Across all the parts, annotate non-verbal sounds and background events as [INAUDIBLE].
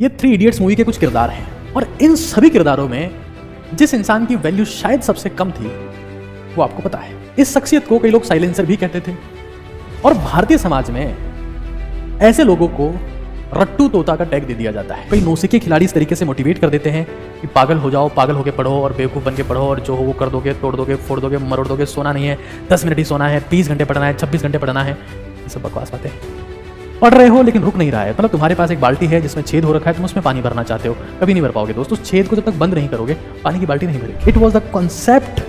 ये three idiots movie के कुछ किरदार हैं और इन सभी किरदारों में जिस इंसान की वैल्यू शायद सबसे कम थी वो आपको पता है इस शख्सियत को कई लोग साइलेंसर भी कहते थे और भारतीय समाज में ऐसे लोगों को रट्टू तोता का टैग दे दिया जाता है कई के खिलाड़ी इस तरीके से मोटिवेट कर देते हैं कि पागल हो जाओ पागल होकर पढ़ो और बेवकूफ़ बन के पढ़ो और जो हो वो कर दोगे तोड़ दोगे फोड़ दोगे मरोड़ दोगे सोना नहीं है दस मिनट ही सोना है बीस घंटे पढ़ना है छब्बीस घंटे पढ़ना है ये सब बकवास बातें पढ़ रहे हो लेकिन रुक नहीं रहा है मतलब तुम्हारे पास एक बाल्टी है जिसमें छेद हो रखा है तुम उसमें पानी भरना चाहते हो कभी नहीं भर पाओगे दोस्तों छेद को जब तक बंद नहीं करोगे पानी की बाल्टी नहीं भरेगी इट वॉज द कॉन्सेप्ट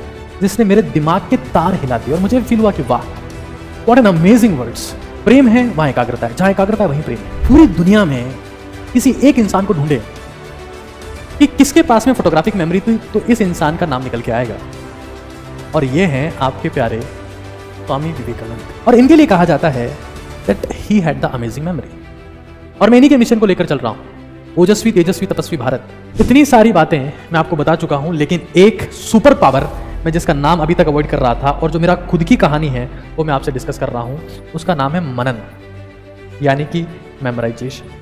जिसने मेरे दिमाग के तार हिला दिए और मुझे फील हुआ कि वाह वॉट एन अमेजिंग वर्ड्स प्रेम है वहाँ एकाग्रता है जहाँ एकाग्रता है वहीं प्रेम है पूरी दुनिया में किसी एक इंसान को ढूंढे कि किसके पास में फोटोग्राफिक मेमोरी थी तो इस इंसान का नाम निकल के आएगा और ये हैं आपके प्यारे स्वामी विवेकानंद और इनके लिए कहा जाता है that he had the amazing memory और मैं इन्हीं के मिशन को लेकर चल रहा हूं ओजस्वी तेजस्वी तपस्वी भारत इतनी सारी बातें मैं आपको बता चुका हूं लेकिन एक सुपर पावर मैं जिसका नाम अभी तक अवॉइड कर रहा था और जो मेरा खुद की कहानी है वो मैं आपसे डिस्कस कर रहा हूं उसका नाम है मनन यानी कि मेमोराइजेशन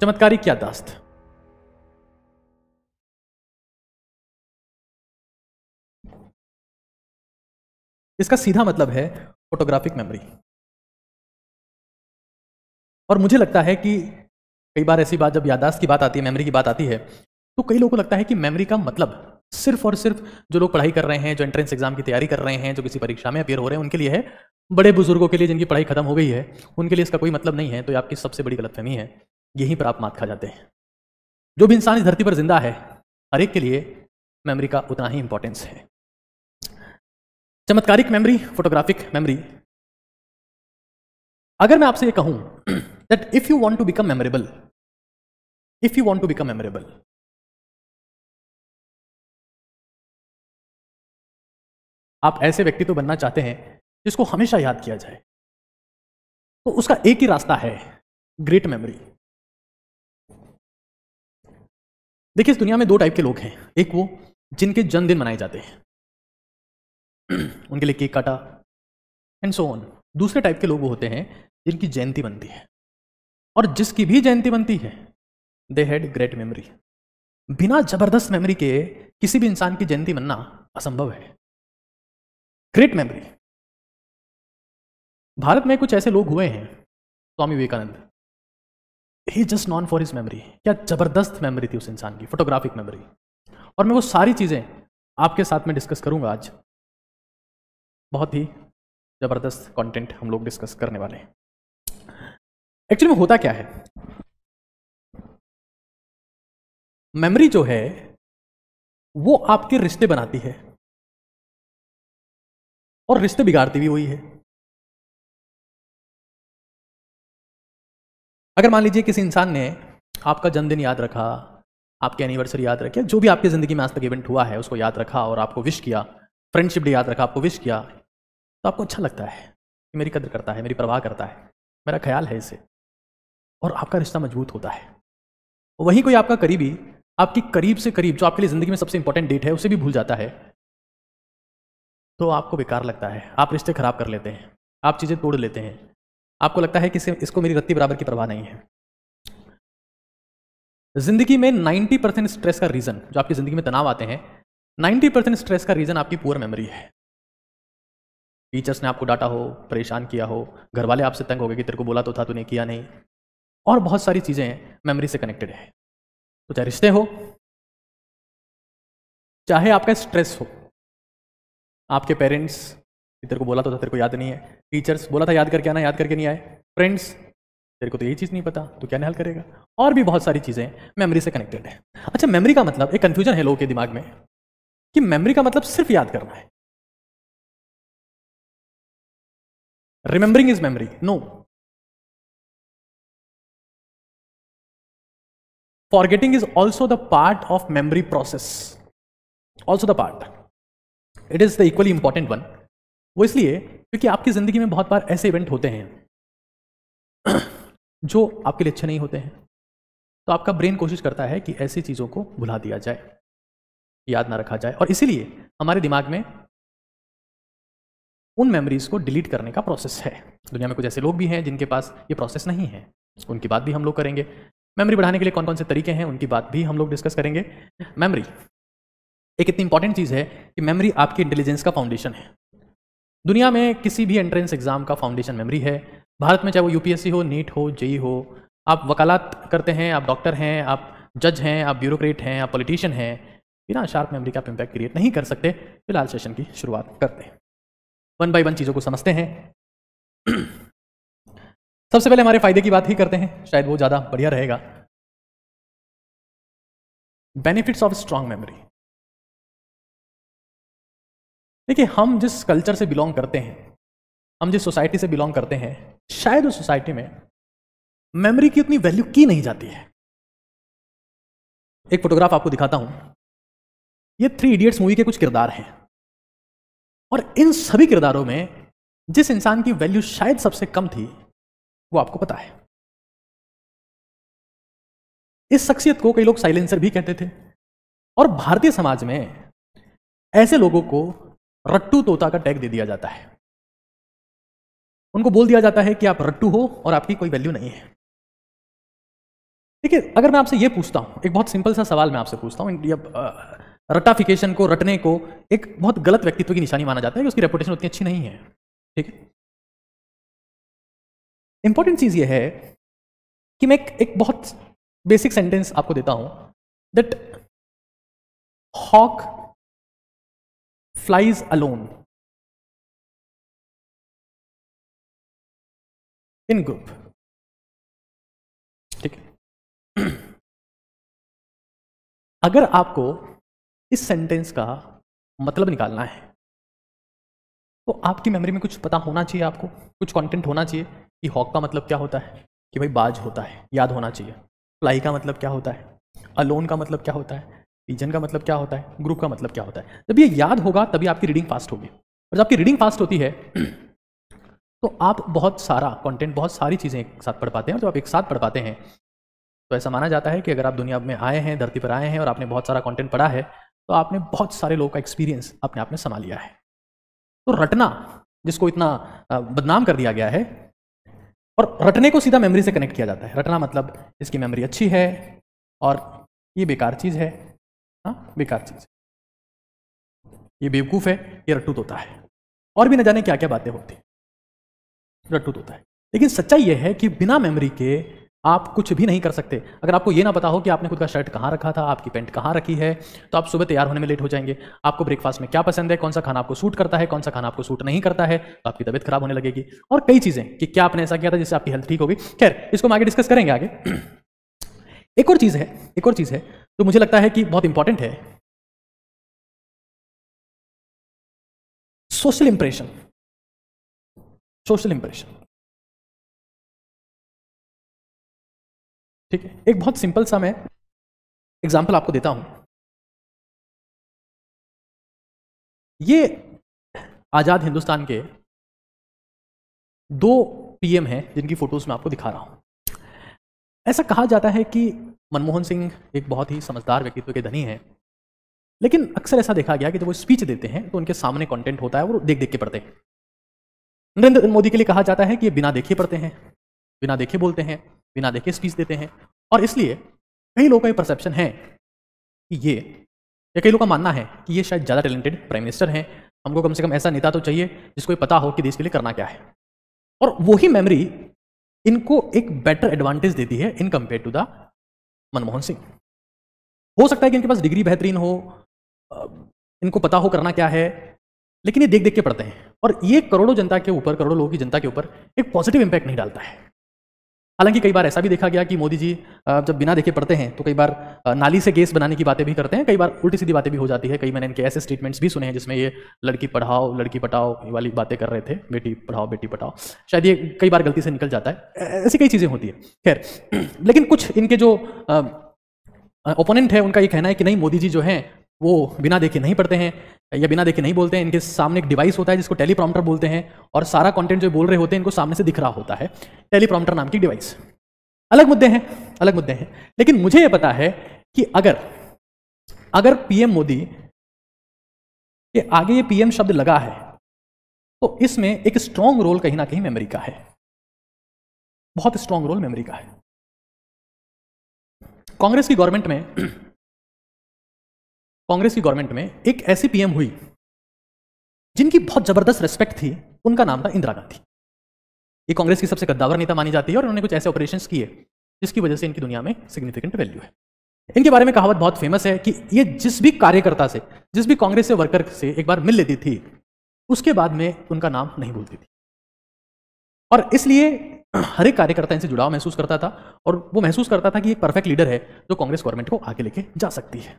चमत्कारी क्या दास्त इसका सीधा मतलब है फोटोग्राफिक मेमोरी और मुझे लगता है कि कई बार ऐसी बात जब यादाश्त की बात आती है मेमोरी की बात आती है तो कई लोगों को लगता है कि मेमोरी का मतलब सिर्फ और सिर्फ जो लोग पढ़ाई कर रहे हैं जो एंट्रेंस एग्जाम की तैयारी कर रहे हैं जो किसी परीक्षा में अपेयर हो रहे हैं उनके लिए है बड़े बुजुर्गों के लिए जिनकी पढ़ाई खत्म हो गई है उनके लिए इसका कोई मतलब नहीं है तो ये आपकी सबसे बड़ी गलतफहमी है यहीं पर आप मात खा जाते हैं जो भी इंसान इस धरती पर जिंदा है हर एक के लिए मेमोरी का उतना ही इंपॉर्टेंस है चमत्कारिक मेमोरी फोटोग्राफिक मेमोरी अगर मैं आपसे ये कहूं that if you want to become memorable if you want to become memorable आप ऐसे व्यक्ति तो बनना चाहते हैं जिसको हमेशा याद किया जाए तो उसका एक ही रास्ता है ग्रेट मेमोरी देखिए इस दुनिया में दो टाइप के लोग हैं एक वो जिनके जन्मदिन मनाए जाते हैं [CLEARS THROAT] उनके लिए केक काटा एंड सो ऑन दूसरे टाइप के लोग वो होते हैं जिनकी जयंती बनती है और जिसकी भी जयंती बनती है दे हैड ग्रेट मेमोरी बिना जबरदस्त मेमोरी के किसी भी इंसान की जयंती बनना असंभव है ग्रेट मेमोरी भारत में कुछ ऐसे लोग हुए हैं Swami Vivekananda he just known for his memory क्या जबरदस्त मेमोरी थी उस इंसान की फोटोग्राफिक मेमोरी और मैं वो सारी चीज़ें आपके साथ में डिस्कस करूंगा आज बहुत ही ज़बरदस्त कंटेंट हम लोग डिस्कस करने वाले हैं एक्चुअली में होता क्या है मेमोरी जो है वो आपके रिश्ते बनाती है और रिश्ते बिगाड़ती भी हुई है अगर मान लीजिए किसी इंसान ने आपका जन्मदिन याद रखा आपके एनिवर्सरी याद रखे जो भी आपकी ज़िंदगी में आज तक इवेंट हुआ है उसको याद रखा और आपको विश किया फ्रेंडशिप डे याद रखा आपको विश किया तो आपको अच्छा लगता है कि मेरी कदर करता है मेरी परवाह करता है मेरा ख्याल है इसे और आपका रिश्ता मजबूत होता है वहीं कोई आपका करीबी आपकी करीब से करीब जो आपके लिए ज़िंदगी में सबसे इंपॉर्टेंट डेट है उसे भी भूल जाता है तो आपको बेकार लगता है आप रिश्ते खराब कर लेते हैं आप चीज़ें तोड़ लेते हैं आपको लगता है कि इसको मेरी रत्ती बराबर की परवाह नहीं है जिंदगी में 90 परसेंट स्ट्रेस का रीज़न जो आपकी ज़िंदगी में तनाव आते हैं 90 परसेंट स्ट्रेस का रीज़न आपकी पुअर मेमोरी है टीचर्स ने आपको डांटा हो परेशान किया हो घर वाले आपसे तंग हो गए कि तेरे को बोला तो था तूने किया नहीं और बहुत सारी चीज़ें मेमोरी से कनेक्टेड है तो चाहे रिश्ते हो चाहे आपका स्ट्रेस हो आपके पेरेंट्स तेरे को बोला तो था तेरे को याद नहीं है टीचर्स बोला था याद करके आना याद करके नहीं आए फ्रेंड्स तेरे को तो यही चीज़ नहीं पता तो क्या हल करेगा और भी बहुत सारी चीज़ें मेमोरी से कनेक्टेड है अच्छा मेमोरी का मतलब एक कन्फ्यूजन है लोगों के दिमाग में कि मेमोरी का मतलब सिर्फ याद करना है remembering is memory no forgetting is also the part of memory process also the part it is the equally important one वो इसलिए क्योंकि आपकी जिंदगी में बहुत बार ऐसे इवेंट होते हैं [CLEARS THROAT] जो आपके लिए अच्छे नहीं होते हैं तो आपका ब्रेन कोशिश करता है कि ऐसी चीजों को भुला दिया जाए याद ना रखा जाए और इसीलिए हमारे दिमाग में उन मेमोरीज को डिलीट करने का प्रोसेस है दुनिया में कुछ ऐसे लोग भी हैं जिनके पास ये प्रोसेस नहीं है उनकी बात भी हम लोग करेंगे मेमोरी बढ़ाने के लिए कौन कौन से तरीके हैं उनकी बात भी हम लोग डिस्कस करेंगे मेमोरी एक इतनी इंपॉर्टेंट चीज़ है कि मेमोरी आपकी इंटेलिजेंस का फाउंडेशन है दुनिया में किसी भी एंट्रेंस एग्जाम का फाउंडेशन मेमोरी है भारत में चाहे वो यूपीएससी हो नीट e हो जेई e e हो आप वकालत करते हैं आप डॉक्टर हैं आप जज हैं आप ब्यूरोक्रेट हैं आप पॉलिटिशियन हैं बिना शार्प मेमोरी का आप इम्पैक्ट क्रिएट नहीं कर सकते फिलहाल सेशन की शुरुआत करते हैं वन बाई वन चीज़ों को समझते हैं सबसे पहले हमारे फायदे की बात ही करते हैं शायद वो ज़्यादा बढ़िया रहेगा बेनिफिट्स ऑफ स्ट्रांग मेमोरी देखिए हम जिस कल्चर से बिलोंग करते हैं हम जिस सोसाइटी से बिलोंग करते हैं शायद उस सोसाइटी में मेमोरी की उतनी वैल्यू की नहीं जाती है एक फोटोग्राफ आपको दिखाता हूं ये थ्री इडियट्स मूवी के कुछ किरदार हैं और इन सभी किरदारों में जिस इंसान की वैल्यू शायद सबसे कम थी वो आपको पता है इस शख्सियत को कई लोग साइलेंसर भी कहते थे और भारतीय समाज में ऐसे लोगों को रट्टू तोता का टैग दे दिया जाता है उनको बोल दिया जाता है कि आप रट्टू हो और आपकी कोई वैल्यू नहीं है देखिए अगर मैं आपसे ये पूछता हूं एक बहुत सिंपल सा सवाल मैं आपसे पूछता हूं रटाफिकेशन को रटने को एक बहुत गलत व्यक्तित्व की निशानी माना जाता है कि उसकी रेपुटेशन उतनी अच्छी नहीं है ठीक है इंपॉर्टेंट चीज़ ये है कि मैं एक, एक बहुत बेसिक सेंटेंस आपको देता हूं that hawk flies alone in group ठीक है [CLEARS THROAT] अगर आपको इस सेंटेंस का मतलब निकालना है तो आपकी मेमोरी में कुछ पता होना चाहिए आपको कुछ कंटेंट होना चाहिए कि हॉक का मतलब क्या होता है कि भाई बाज होता है याद होना चाहिए फ्लाई का मतलब क्या होता है अलोन का मतलब क्या होता है पिजन का मतलब क्या होता है ग्रुप का मतलब क्या होता है जब ये याद होगा तभी आपकी रीडिंग फास्ट होगी और जब आपकी रीडिंग फास्ट होती है तो आप बहुत सारा कंटेंट बहुत सारी चीज़ें एक साथ पढ़ पाते हैं जब आप एक साथ पढ़ पाते हैं तो ऐसा माना जाता है कि अगर आप दुनिया में आए हैं धरती पर आए हैं और आपने बहुत सारा कंटेंट पढ़ा है तो आपने बहुत सारे लोगों का एक्सपीरियंस अपने आप में समा लिया है तो रटना जिसको इतना बदनाम कर दिया गया है और रटने को सीधा मेमोरी से कनेक्ट किया जाता है रटना मतलब इसकी मेमोरी अच्छी है और ये बेकार चीज़ है हाँ बेकार चीज़ ये बेवकूफ़ है ये रट्टू होता है और भी न जाने क्या क्या बातें होती रट्टू होता है लेकिन सच्चाई यह है कि बिना मेमोरी के आप कुछ भी नहीं कर सकते अगर आपको ये ना पता हो कि आपने खुद का शर्ट कहाँ रखा था आपकी पेंट कहाँ रखी है तो आप सुबह तैयार होने में लेट हो जाएंगे आपको ब्रेकफास्ट में क्या पसंद है कौन सा खाना आपको सूट करता है कौन सा खाना आपको सूट नहीं करता है तो आपकी तबियत खराब होने लगेगी और कई चीज़ें कि क्या आपने ऐसा किया था जिससे आपकी हेल्थ ठीक होगी खैर इसको हम आगे डिस्कस करेंगे आगे [CLEARS THROAT] एक और चीज़ है एक और चीज़ है तो मुझे लगता है कि बहुत इंपॉर्टेंट है सोशल इंप्रेशन सोशल इंप्रेशन ठीक है एक बहुत सिंपल सा मैं एग्जाम्पल आपको देता हूँ ये आज़ाद हिंदुस्तान के दो पीएम हैं जिनकी फ़ोटोज़ मैं आपको दिखा रहा हूँ ऐसा कहा जाता है कि मनमोहन सिंह एक बहुत ही समझदार व्यक्तित्व के धनी हैं लेकिन अक्सर ऐसा देखा गया कि जब वो स्पीच देते हैं तो उनके सामने कंटेंट होता है वो देख देख के पढ़ते हैं नरेंद्र मोदी के लिए कहा जाता है कि ये बिना देखे पढ़ते हैं बिना देखे बोलते हैं बिना देखे स्पीच देते हैं और इसलिए कई लोगों का ये परसेप्शन है कि ये या कई लोगों का मानना है कि ये शायद ज़्यादा टैलेंटेड प्राइम मिनिस्टर हैं हमको कम से कम ऐसा नेता तो चाहिए जिसको ये पता हो कि देश के लिए करना क्या है और वही मेमोरी इनको एक बेटर एडवांटेज देती है in compare to the Manmohan Singh हो सकता है कि इनके पास डिग्री बेहतरीन हो इनको पता हो करना क्या है लेकिन ये देख देख के पढ़ते हैं और ये करोड़ों जनता के ऊपर करोड़ों लोगों की जनता के ऊपर एक पॉजिटिव इम्पैक्ट नहीं डालता है हालांकि कई बार ऐसा भी देखा गया कि मोदी जी जब बिना देखे पढ़ते हैं तो कई बार नाली से गैस बनाने की बातें भी करते हैं कई बार उल्टी सीधी बातें भी हो जाती है कई मैंने इनके ऐसे स्टेटमेंट्स भी सुने हैं जिसमें ये लड़की पढ़ाओ लड़की पटाओ वाली बातें कर रहे थे बेटी पढ़ाओ बेटी पटाओ शायद ये कई बार गलती से निकल जाता है ऐसी कई चीज़ें होती है खैर [CLEARS THROAT] लेकिन कुछ इनके जो ओपोनेंट है उनका ये कहना है कि नहीं मोदी जी जो हैं वो बिना देखे नहीं पढ़ते हैं या बिना देखे नहीं बोलते हैं इनके सामने एक डिवाइस होता है जिसको टेलीप्रॉम्प्टर बोलते हैं और सारा कंटेंट जो बोल रहे होते हैं इनको सामने से दिख रहा होता है टेलीप्रॉम्प्टर नाम की डिवाइस अलग मुद्दे हैं अलग मुद्दे हैं लेकिन मुझे ये पता है कि अगर अगर पीएम मोदी के आगे ये पीएम शब्द लगा है तो इसमें एक स्ट्रांग रोल कहीं ना कहीं मेमोरी का है बहुत स्ट्रांग रोल मेमोरी का है कांग्रेस की गवर्नमेंट में कांग्रेस की गवर्नमेंट में एक ऐसी पीएम हुई जिनकी बहुत जबरदस्त रेस्पेक्ट थी उनका नाम था इंदिरा गांधी ये कांग्रेस की सबसे गद्दावर नेता मानी जाती है और उन्होंने कुछ ऐसे ऑपरेशन किए जिसकी वजह से इनकी दुनिया में सिग्निफिकेंट वैल्यू है इनके बारे में कहावत बहुत फेमस है कि ये जिस भी कार्यकर्ता से जिस भी कांग्रेस से वर्कर से एक बार मिल लेती थी उसके बाद में उनका नाम नहीं भूलती थी और इसलिए हर एक कार्यकर्ता इनसे जुड़ाव महसूस करता था और वो महसूस करता था कि एक परफेक्ट लीडर है जो कांग्रेस गवर्नमेंट को आगे लेके जा सकती है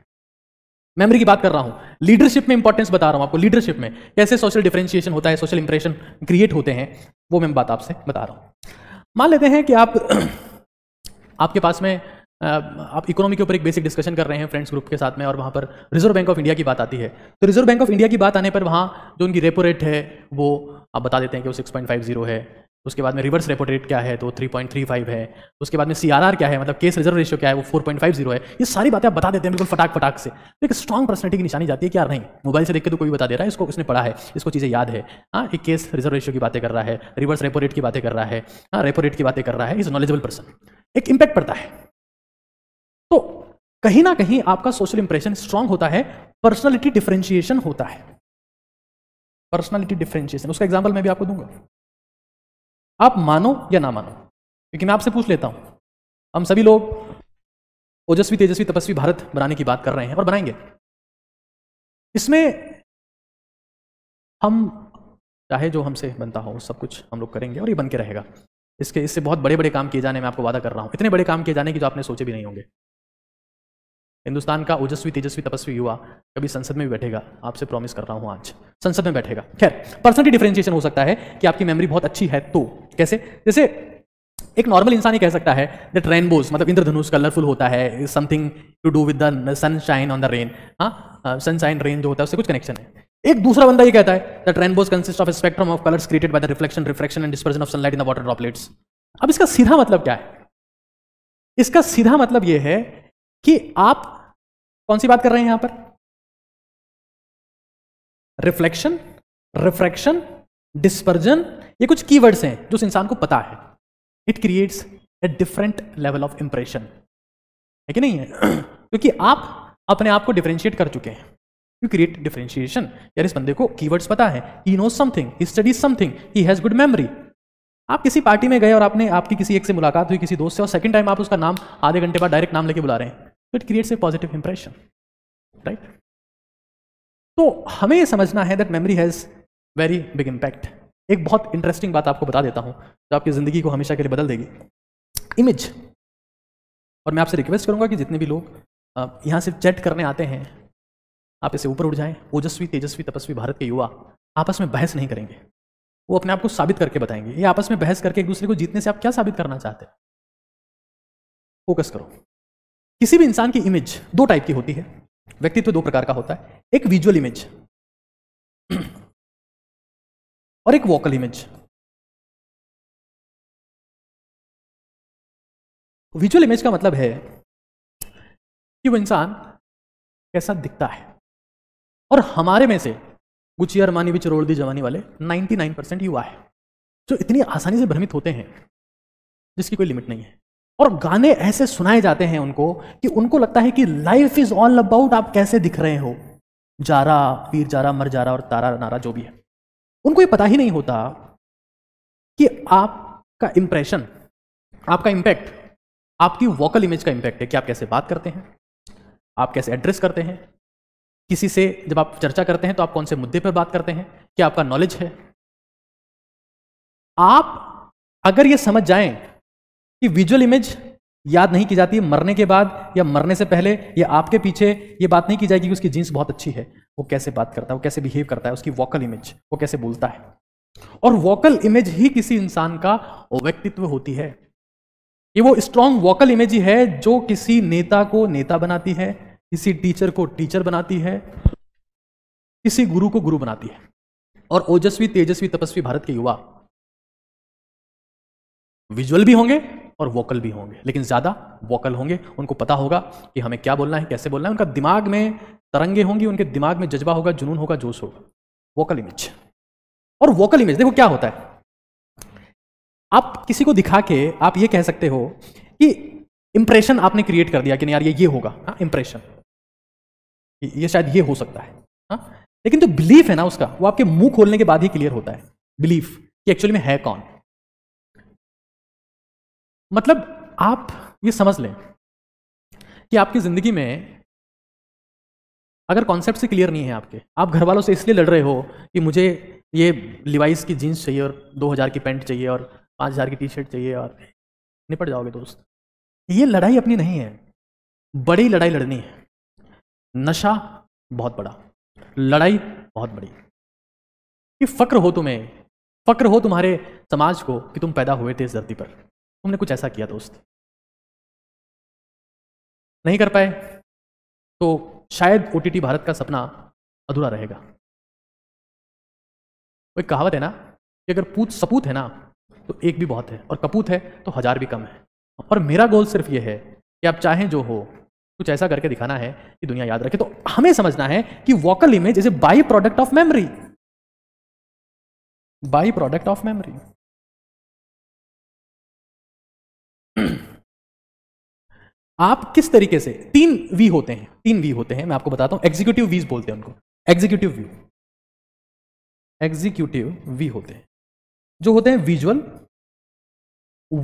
मेमोरी की बात कर रहा हूं लीडरशिप में इंपॉर्टेंस बता रहा हूं आपको लीडरशिप में कैसे सोशल डिफ्रेंशिएशन होता है सोशल इंप्रेशन क्रिएट होते हैं वो मैं बात आपसे बता रहा हूं मान लेते हैं कि आप [CLEARS THROAT] आपके पास में आप इकोनॉमी के ऊपर एक बेसिक डिस्कशन कर रहे हैं फ्रेंड्स ग्रुप के साथ में और वहाँ पर रिजर्व बैंक ऑफ इंडिया की बात आती है तो रिजर्व बैंक ऑफ इंडिया की बात आने पर वहाँ जो उनकी रेपो रेट है वो आप बता देते हैं कि वो सिक्स पॉइंट फाइव जीरो है उसके बाद में रिवर्स रेपो रेट क्या है तो 3.35 है उसके बाद में सी क्या है मतलब केस रिजर्व रेशियो क्या है वो 4.50 है ये सारी बातें आप बता देते हैं बिल्कुल फटाक फटाक से तो एक स्ट्रॉग पर्सनलिटी की निशानी जाती है कि यार नहीं मोबाइल से देख के तो कोई बता दे रहा है इसको इसने पढ़ा है इसको चीज़ें याद है हाँ एक केस रिजर्व रेशियो की बातें कर रहा है रिवर्स रेपो रेट की बातें कर रहा है हाँ रेपो रेट की बातें कर रहा है इज नॉलेजेबल पर्सन एक इम्पैक्ट पड़ता है तो कहीं ना कहीं आपका सोशल इंप्रेशन स्ट्रांग होता है पर्सनैलिटी डिफ्रेंशिएशन होता है पर्सनैलिटी डिफ्रेंशिएशन उसका एग्जाम्पल मैं भी आपको दूंगा आप मानो या ना मानो क्योंकि मैं आपसे पूछ लेता हूं हम सभी लोग ओजस्वी तेजस्वी तपस्वी भारत बनाने की बात कर रहे हैं और बनाएंगे इसमें हम चाहे जो हमसे बनता हो सब कुछ हम लोग करेंगे और ये बन के रहेगा इसके इससे बहुत बड़े बड़े काम किए जाने में आपको वादा कर रहा हूं इतने बड़े काम किए जाने की जो आपने सोचे भी नहीं होंगे हिंदुस्तान का ओजस्वी तेजस्वी तपस्वी युवा कभी संसद में भी बैठेगा आपसे प्रॉमिस कर रहा हूं आज संसद में बैठेगा खैर पर्सनली डिफरेंशिएशन हो सकता है कि आपकी मेमोरी बहुत अच्छी है तो कैसे जैसे एक नॉर्मल इंसान ही कह सकता है दैट रेनबोज मतलब इंद्रधनुष कलरफुल होता है something to do with the sunshine on the rain हाँ सनशाइन रेन जो होता है उससे कुछ कनेक्शन है एक दूसरा बंदा ये कहता है that rainbows consist of spectrum of colours created by the reflection reflection and dispersion of sunlight in the water droplets अब इसका सीधा मतलब क्या है इसका सीधा मतलब यह है कि आप कौन सी बात कर रहे हैं यहां पर रिफ्लेक्शन रिफ्रैक्शन डिस्पर्जन ये कुछ कीवर्ड्स हैं जो इंसान को पता है it creates a different level of impression है कि नहीं है [CLEARS THROAT] क्योंकि आप अपने आप को डिफ्रेंशिएट कर चुके हैं यू क्रिएट डिफ्रेंशिएशन यार इस बंदे को कीवर्ड्स पता है he knows something he studies something he has good memory आप किसी पार्टी में गए और आपने आपकी किसी एक से मुलाकात हुई किसी दोस्त से और सेकंड टाइम आप उसका नाम आधे घंटे बाद डायरेक्ट नाम लेके बुला रहे हैं तो it creates a positive impression right तो हमें समझना है that memory has very big impact एक बहुत इंटरेस्टिंग बात आपको बता देता हूँ जो आपकी ज़िंदगी को हमेशा के लिए बदल देगी इमेज और मैं आपसे रिक्वेस्ट करूँगा कि जितने भी लोग यहाँ सिर्फ चैट करने आते हैं आप इसे ऊपर उठ जाएं ओजस्वी तेजस्वी तपस्वी भारत के युवा आपस में बहस नहीं करेंगे वो अपने आप को साबित करके बताएंगे ये आपस में बहस करके एक दूसरे को जीतने से आप क्या साबित करना चाहते हैं फोकस करो किसी भी इंसान की इमेज दो टाइप की होती है व्यक्तित्व दो प्रकार का होता है एक विजुअल इमेज और एक वोकल इमेज विजुअल इमेज का मतलब है कि वो इंसान कैसा दिखता है और हमारे में से गुची अरमानी भी चरोड़ दी जवानी वाले 99 परसेंट युवा है जो इतनी आसानी से भ्रमित होते हैं जिसकी कोई लिमिट नहीं है और गाने ऐसे सुनाए जाते हैं उनको कि उनको लगता है कि लाइफ इज ऑल अबाउट आप कैसे दिख रहे हो जारा पीर जारा मर जारा और तारा नारा जो भी है उनको ये पता ही नहीं होता कि आपका इंप्रेशन आपका इंपैक्ट आपकी वोकल इमेज का इंपैक्ट है कि आप कैसे बात करते हैं आप कैसे एड्रेस करते हैं किसी से जब आप चर्चा करते हैं तो आप कौन से मुद्दे पर बात करते हैं क्या आपका नॉलेज है आप अगर यह समझ जाएं कि विजुअल इमेज याद नहीं की जाती मरने के बाद या मरने से पहले या आपके पीछे ये बात नहीं की जाएगी कि उसकी जींस बहुत अच्छी है वो कैसे बात करता है वो कैसे बिहेव करता है उसकी वॉकल इमेज वो कैसे बोलता है और वॉकल इमेज ही किसी इंसान का व्यक्तित्व होती है ये वो स्ट्रांग वॉकल इमेज ही है जो किसी नेता को नेता बनाती है किसी टीचर को टीचर बनाती है किसी गुरु को गुरु बनाती है और ओजस्वी तेजस्वी तपस्वी भारत के युवा विजुअल भी होंगे और वोकल भी होंगे लेकिन ज़्यादा वोकल होंगे उनको पता होगा कि हमें क्या बोलना है कैसे बोलना है उनका दिमाग में तरंगे होंगी उनके दिमाग में जज्बा होगा जुनून होगा जोश होगा वोकल इमेज और वोकल इमेज देखो क्या होता है आप किसी को दिखा के आप ये कह सकते हो कि इंप्रेशन आपने क्रिएट कर दिया कि नहीं यार ये ये होगा हाँ इंप्रेशन ये शायद ये हो सकता है हाँ लेकिन जो तो बिलीफ है ना उसका वो आपके मुंह खोलने के बाद ही क्लियर होता है बिलीफ कि एक्चुअली में है कौन मतलब आप ये समझ लें कि आपकी ज़िंदगी में अगर कॉन्सेप्ट से क्लियर नहीं है आपके आप घर वालों से इसलिए लड़ रहे हो कि मुझे ये लिवाइस की जीन्स चाहिए और 2000 की पैंट चाहिए और 5000 की टी शर्ट चाहिए और निपट जाओगे दोस्त ये लड़ाई अपनी नहीं है बड़ी लड़ाई लड़नी है नशा बहुत बड़ा लड़ाई बहुत बड़ी कि फ़क्र हो तुम्हें फ़क्र हो तुम्हारे समाज को कि तुम पैदा हुए थे इस धरती पर हमने कुछ ऐसा किया दोस्त नहीं कर पाए तो शायद ओ भारत का सपना अधूरा रहेगा एक कहावत है ना कि अगर पूत सपूत है ना तो एक भी बहुत है और कपूत है तो हजार भी कम है और मेरा गोल सिर्फ ये है कि आप चाहें जो हो कुछ ऐसा करके दिखाना है कि दुनिया याद रखे तो हमें समझना है कि vocal image is a by product of memory by product of memory आप किस तरीके से तीन वी होते हैं तीन वी होते हैं मैं आपको बताता हूं एग्जीक्यूटिव वीज बोलते हैं उनको एग्जीक्यूटिव व्यू एग्जीक्यूटिव वी होते हैं जो होते हैं विजुअल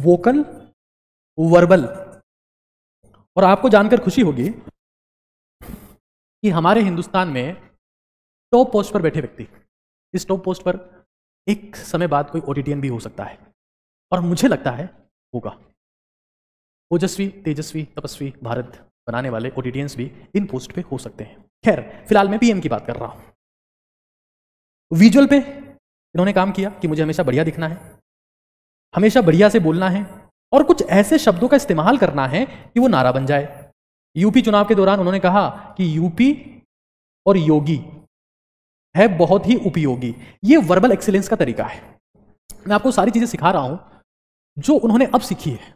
वोकल वर्बल और आपको जानकर खुशी होगी कि हमारे हिंदुस्तान में टॉप पोस्ट पर बैठे व्यक्ति इस टॉप पोस्ट पर एक समय बाद कोई ओटीटीएन भी हो सकता है और मुझे लगता है होगा ओजस्वी तेजस्वी तपस्वी भारत बनाने वाले ओटीडियंस भी इन पोस्ट पे हो सकते हैं खैर फिलहाल मैं पीएम की बात कर रहा हूं विजुअल पे इन्होंने काम किया कि मुझे हमेशा बढ़िया दिखना है हमेशा बढ़िया से बोलना है और कुछ ऐसे शब्दों का इस्तेमाल करना है कि वो नारा बन जाए यूपी चुनाव के दौरान उन्होंने कहा कि यूपी और योगी है बहुत ही उपयोगी ये वर्बल एक्सीलेंस का तरीका है मैं आपको सारी चीजें सिखा रहा हूं जो उन्होंने अब सीखी है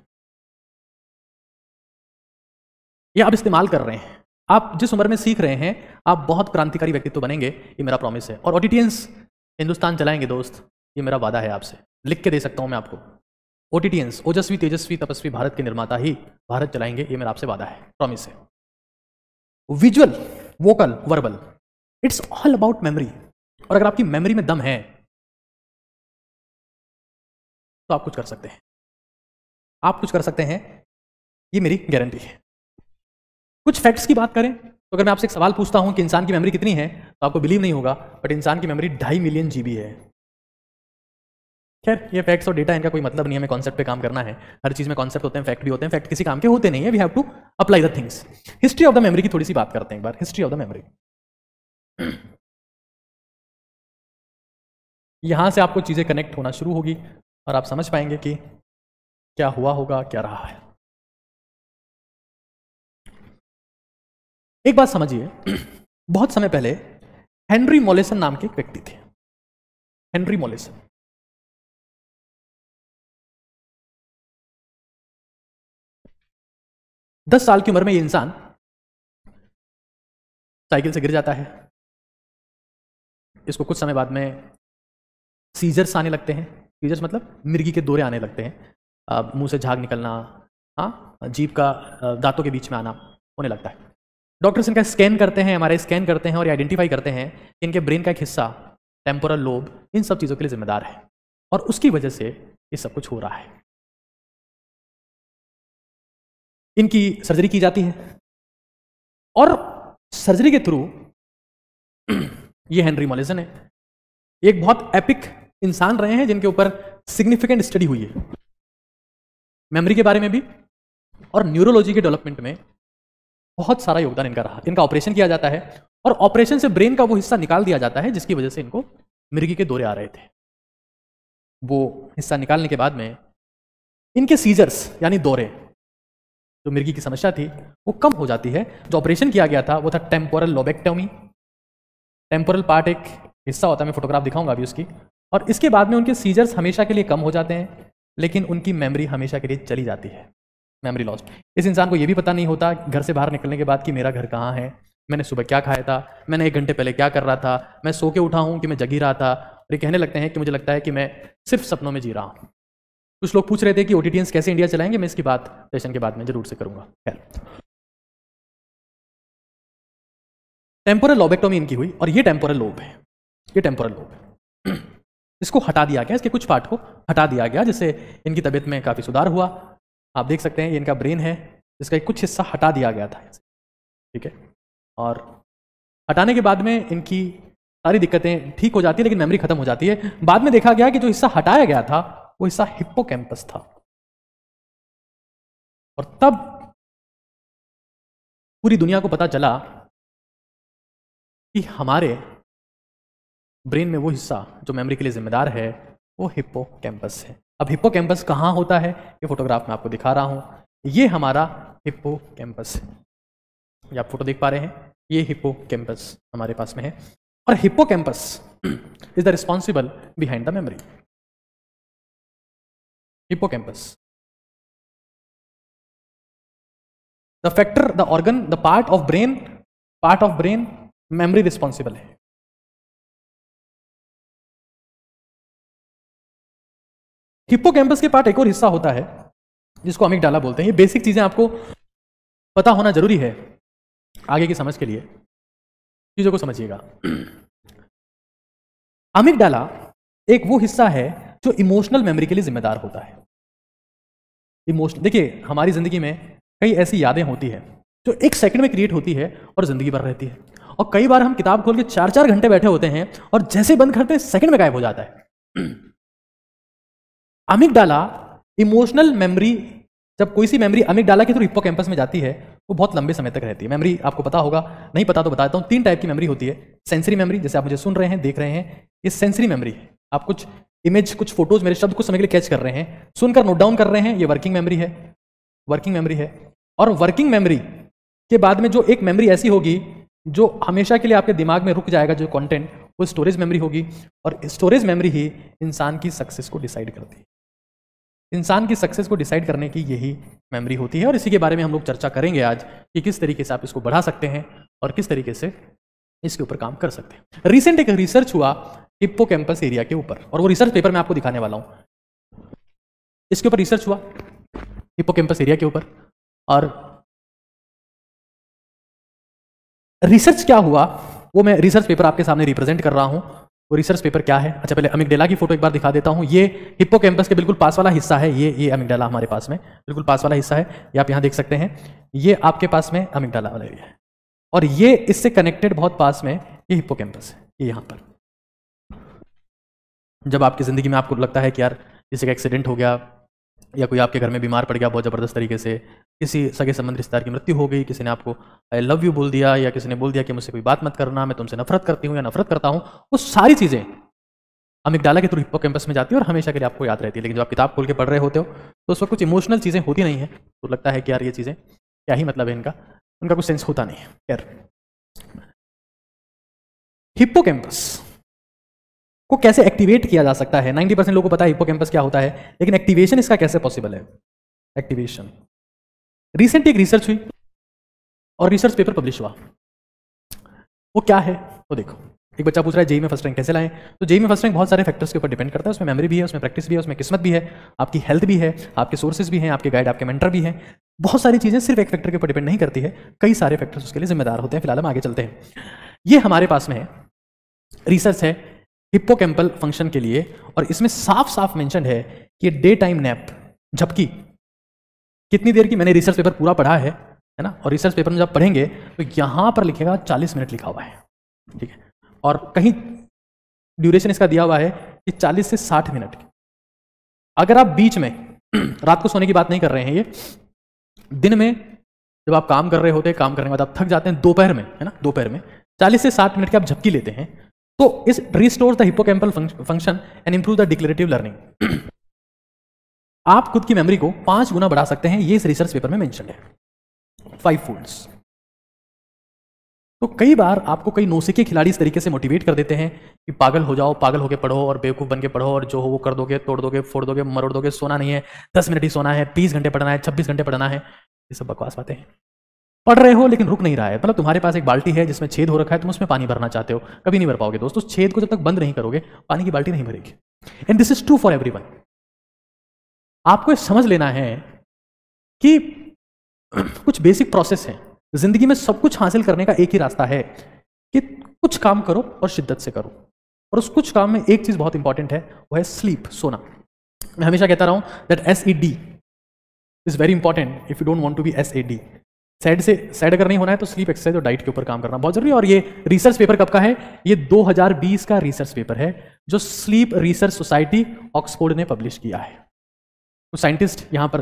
ये आप इस्तेमाल कर रहे हैं आप जिस उम्र में सीख रहे हैं आप बहुत क्रांतिकारी व्यक्तित्व बनेंगे ये मेरा प्रॉमिस है और ओटीटीएंस हिंदुस्तान चलाएंगे दोस्त ये मेरा वादा है आपसे लिख के दे सकता हूँ मैं आपको ओटीटीएंस ओजस्वी तेजस्वी तपस्वी भारत के निर्माता ही भारत चलाएंगे ये मेरा आपसे वादा है प्रॉमिस है visual vocal verbal it's all about memory और अगर आपकी मेमोरी में दम है तो आप कुछ कर सकते हैं आप कुछ कर सकते हैं ये मेरी गारंटी है कुछ फैक्ट्स की बात करें तो अगर मैं आपसे एक सवाल पूछता हूं कि इंसान की मेमोरी कितनी है तो आपको बिलीव नहीं होगा बट इंसान की मेमोरी ढाई मिलियन जीबी है खैर ये फैक्ट्स और डेटा इनका कोई मतलब नहीं है हमें कॉन्सेप्ट पे काम करना है हर चीज़ में कॉन्सेप्ट होते हैं फैक्ट भी होते हैं फैक्ट किसी काम के होते नहीं है we have to apply the things history of the memory की थोड़ी सी बात करते हैं एक बार हिस्ट्री ऑफ द मेमोरी यहां से आपको चीज़ें कनेक्ट होना शुरू होगी और आप समझ पाएंगे कि क्या हुआ होगा क्या रहा है एक बात समझिए बहुत समय पहले हेनरी मोलेसन नाम के एक व्यक्ति थे हेनरी मोलेसन दस साल की उम्र में ये इंसान साइकिल से गिर जाता है इसको कुछ समय बाद में सीजर्स आने लगते हैं सीजर्स मतलब मिर्गी के दौरे आने लगते हैं मुंह से झाग निकलना हाँ जीप का दांतों के बीच में आना होने लगता है डॉक्टर्स इनका स्कैन करते हैं हमारे स्कैन करते हैं और आइडेंटिफाई करते हैं कि इनके ब्रेन का एक हिस्सा टेम्पोरल लोब इन सब चीज़ों के लिए जिम्मेदार है और उसकी वजह से ये सब कुछ हो रहा है इनकी सर्जरी की जाती है और सर्जरी के थ्रू [CLEARS THROAT] ये हेनरी मॉलिसन है एक बहुत एपिक इंसान रहे हैं जिनके ऊपर सिग्निफिकेंट स्टडी हुई है मेमोरी के बारे में भी और न्यूरोलॉजी के डेवलपमेंट में बहुत सारा योगदान इनका रहा इनका ऑपरेशन किया जाता है और ऑपरेशन से ब्रेन का वो हिस्सा निकाल दिया जाता है जिसकी वजह से इनको मिर्गी के दौरे आ रहे थे वो हिस्सा निकालने के बाद में इनके सीजर्स यानी दौरे जो मिर्गी की समस्या थी वो कम हो जाती है जो ऑपरेशन किया गया था वो था टेम्पोरल लोबेक्टोमी टेम्पोरल पार्ट एक हिस्सा होता है मैं फोटोग्राफ दिखाऊंगा अभी उसकी और इसके बाद में उनके सीजर्स हमेशा के लिए कम हो जाते हैं लेकिन उनकी मेमोरी हमेशा के लिए चली जाती है मेमोरी लॉस्ट इस इंसान को ये भी पता नहीं होता घर से बाहर निकलने के बाद कि मेरा घर कहाँ है मैंने सुबह क्या खाया था मैंने एक घंटे पहले क्या कर रहा था मैं सो के उठा हूँ कि मैं जगी रहा था और ये कहने लगते हैं कि मुझे लगता है कि मैं सिर्फ सपनों में जी रहा हूँ कुछ लोग पूछ रहे थे कि ओ कैसे इंडिया चलाएंगे मैं इसकी बात सेशन के बाद में जरूर से करूँगा खैर टेम्पोरल लोबेक्टोमी इनकी हुई और ये टेम्पोरल लोब है ये टेम्पोरल लोब है [CLEARS THROAT] इसको हटा दिया गया इसके कुछ पार्ट को हटा दिया गया जिससे इनकी तबीयत में काफ़ी सुधार हुआ आप देख सकते हैं ये इनका ब्रेन है इसका कुछ हिस्सा हटा दिया गया था ठीक है और हटाने के बाद में इनकी सारी दिक्कतें ठीक हो जाती है लेकिन मेमोरी खत्म हो जाती है बाद में देखा गया कि जो हिस्सा हटाया गया था वो हिस्सा हिप्पो था और तब पूरी दुनिया को पता चला कि हमारे ब्रेन में वो हिस्सा जो मेमोरी के लिए जिम्मेदार है वो हिप्पो है अब हिप्पो कैंपस कहाँ होता है ये फोटोग्राफ में आपको दिखा रहा हूँ ये हमारा हिप्पो कैंपस है ये आप फोटो देख पा रहे हैं ये हिप्पो कैंपस हमारे पास में है और hippocampus is the responsible behind the memory hippocampus the factor the organ the part of brain part of brain memory responsible है कैंपस के पार्ट एक और हिस्सा होता है जिसको अमिक डाला बोलते हैं ये बेसिक चीज़ें आपको पता होना जरूरी है आगे की समझ के लिए चीज़ों को समझिएगा अमिक डाला एक वो हिस्सा है जो इमोशनल मेमोरी के लिए जिम्मेदार होता है इमोशन देखिए हमारी ज़िंदगी में कई ऐसी यादें होती है जो एक सेकंड में क्रिएट होती है और ज़िंदगी भर रहती है और कई बार हम किताब खोल के चार चार घंटे बैठे होते हैं और जैसे बंद करते हैं सेकंड में गायब हो जाता है अमिगडाला इमोशनल मेमोरी जब कोई सी मेमोरी अमिगडाला के थ्रू इपो कैंपस में जाती है वो बहुत लंबे समय तक रहती है मेमोरी आपको पता होगा नहीं पता तो बताता हूँ तीन टाइप की मेमोरी होती है सेंसरी मेमोरी जैसे आप मुझे सुन रहे हैं देख रहे हैं ये सेंसरी मेमोरी है आप कुछ इमेज कुछ फोटोज मेरे शब्द कुछ समय के लिए कैच कर रहे हैं सुनकर नोट डाउन कर रहे हैं ये वर्किंग मेमोरी है वर्किंग मेमोरी है और वर्किंग मेमोरी के बाद में जो एक मेमोरी ऐसी होगी जो हमेशा के लिए आपके दिमाग में रुक जाएगा जो कंटेंट वो स्टोरेज मेमोरी होगी और स्टोरेज मेमोरी ही इंसान की सक्सेस को डिसाइड करती है इंसान की सक्सेस को डिसाइड करने की यही मेमोरी होती है और इसी के बारे में हम लोग चर्चा करेंगे आज कि किस तरीके से आप इसको बढ़ा सकते हैं और किस तरीके से इसके ऊपर काम कर सकते हैं रिसेंट एक रिसर्च हुआ हिप्पो कैंपस एरिया के ऊपर और वो रिसर्च पेपर मैं आपको दिखाने वाला हूँ इसके ऊपर रिसर्च हुआ हिप्पो कैंपस एरिया के ऊपर और रिसर्च क्या हुआ वो मैं रिसर्च पेपर आपके सामने रिप्रेजेंट कर रहा हूँ वो रिसर्च पेपर क्या है अच्छा पहले अमिगडेला की फोटो एक बार दिखा देता हूँ ये हिप्पो कैंपस के बिल्कुल पास वाला हिस्सा है ये ये अमिगडाला हमारे पास में बिल्कुल पास वाला हिस्सा है ये आप यहाँ देख सकते हैं ये आपके पास में अमिगडाला वाला एरिया है और ये इससे कनेक्टेड बहुत पास में ये हिप्पो कैंपस है ये यहाँ पर जब आपकी ज़िंदगी में आपको लगता है कि यार किसी का एक्सीडेंट हो गया या कोई आपके घर में बीमार पड़ गया बहुत ज़बरदस्त तरीके से किसी सगे संबंध रिश्तेदार की मृत्यु हो गई किसी ने आपको आई लव यू बोल दिया या किसी ने बोल दिया कि मुझसे कोई बात मत करना मैं तुमसे नफरत करती हूँ या नफरत करता हूँ वो सारी चीज़ें हम डाला के थ्रू हिपो कैंपस में जाती है और हमेशा के लिए आपको याद रहती है लेकिन जब आप किताब खोल के पढ़ रहे होते हो तो उस वक्त कुछ इमोशनल चीज़ें होती नहीं है तो लगता है कि यार ये चीज़ें क्या ही मतलब है इनका उनका कुछ सेंस होता नहीं है खैर हिप्पो कैंपस को कैसे एक्टिवेट किया जा सकता है 90 परसेंट लोगों को पता है हिप्पो कैंपस क्या होता है लेकिन एक्टिवेशन इसका कैसे पॉसिबल है एक्टिवेशन रिसेंटली एक रिसर्च हुई और रिसर्च पेपर पब्लिश हुआ वो क्या है वो देखो एक बच्चा पूछ रहा है जेई में फर्स्ट रैंक कैसे लाएं तो जेई में फर्स्ट रैंक बहुत सारे फैक्टर्स के ऊपर डिपेंड करता है उसमें मेमोरी भी है उसमें प्रैक्टिस भी है उसमें किस्मत भी है आपकी हेल्थ भी है आपके सोर्सेज भी हैं आपके गाइड आपके मेंटर भी हैं बहुत सारी चीज़ें सिर्फ एक फैक्टर के ऊपर डिपेंड नहीं करती है कई सारे फैक्टर्स उसके लिए जिम्मेदार होते हैं फिलहाल हम आगे चलते हैं ये हमारे पास में है रिसर्च है हिप्पोकैम्पल फंक्शन के लिए और इसमें साफ साफ मैंशन है कि डे टाइम नैप जबकि कितनी देर की मैंने रिसर्च पेपर पूरा पढ़ा है है ना और रिसर्च पेपर में जब पढ़ेंगे तो यहाँ पर लिखेगा चालीस मिनट लिखा हुआ है ठीक है और कहीं ड्यूरेशन इसका दिया हुआ है कि चालीस से साठ मिनट अगर आप बीच में [CLEARS THROAT] रात को सोने की बात नहीं कर रहे हैं ये दिन में जब आप काम कर रहे होते हैं काम करने के बाद आप थक जाते हैं दोपहर में है ना दोपहर में चालीस से साठ मिनट की आप झपकी लेते हैं तो इस restore the hippocampal function and improve the declarative learning आप खुद की मेमोरी को पांच गुना बढ़ा सकते हैं ये इस रिसर्च पेपर में मेंशन है फाइव फोल्ड्स तो कई बार आपको कई नोसे के खिलाड़ी इस तरीके से मोटिवेट कर देते हैं कि पागल हो जाओ पागल होके पढ़ो और बेवकूफ़ बन के पढ़ो और जो हो वो कर दोगे तोड़ दोगे फोड़ दोगे मरोड़ दोगे सोना नहीं है दस मिनट ही सोना है बीस घंटे पढ़ना है छब्बीस घंटे पढ़ना है ये सब बकवास बातें हैं पढ़ रहे हो लेकिन रुक नहीं रहा है मतलब तुम्हारे पास एक बाल्टी है जिसमें छेद हो रखा है तुम उसमें पानी भरना चाहते हो कभी नहीं भर पाओगे दोस्तों छेद को जब तक बंद नहीं करोगे पानी की बाल्टी नहीं भरेगी and this is true for everyone आपको समझ लेना है कि कुछ बेसिक प्रोसेस है जिंदगी में सब कुछ हासिल करने का एक ही रास्ता है कि कुछ काम करो और शिद्दत से करो और उस कुछ काम में एक चीज बहुत इंपॉर्टेंट है वो है स्लीप सोना मैं हमेशा कहता रहा हूं that S E D is very important if you don't want to be S A D sad से सैड अगर नहीं होना है तो स्लीप एक्सरसाइज और डाइट के ऊपर काम करना बहुत जरूरी है और ये रिसर्च पेपर कब का है ये 2020 का रिसर्च पेपर है जो स्लीप रिसर्च सोसाइटी ऑक्सफोर्ड ने पब्लिश किया है कुछ साइंटिस्ट यहाँ पर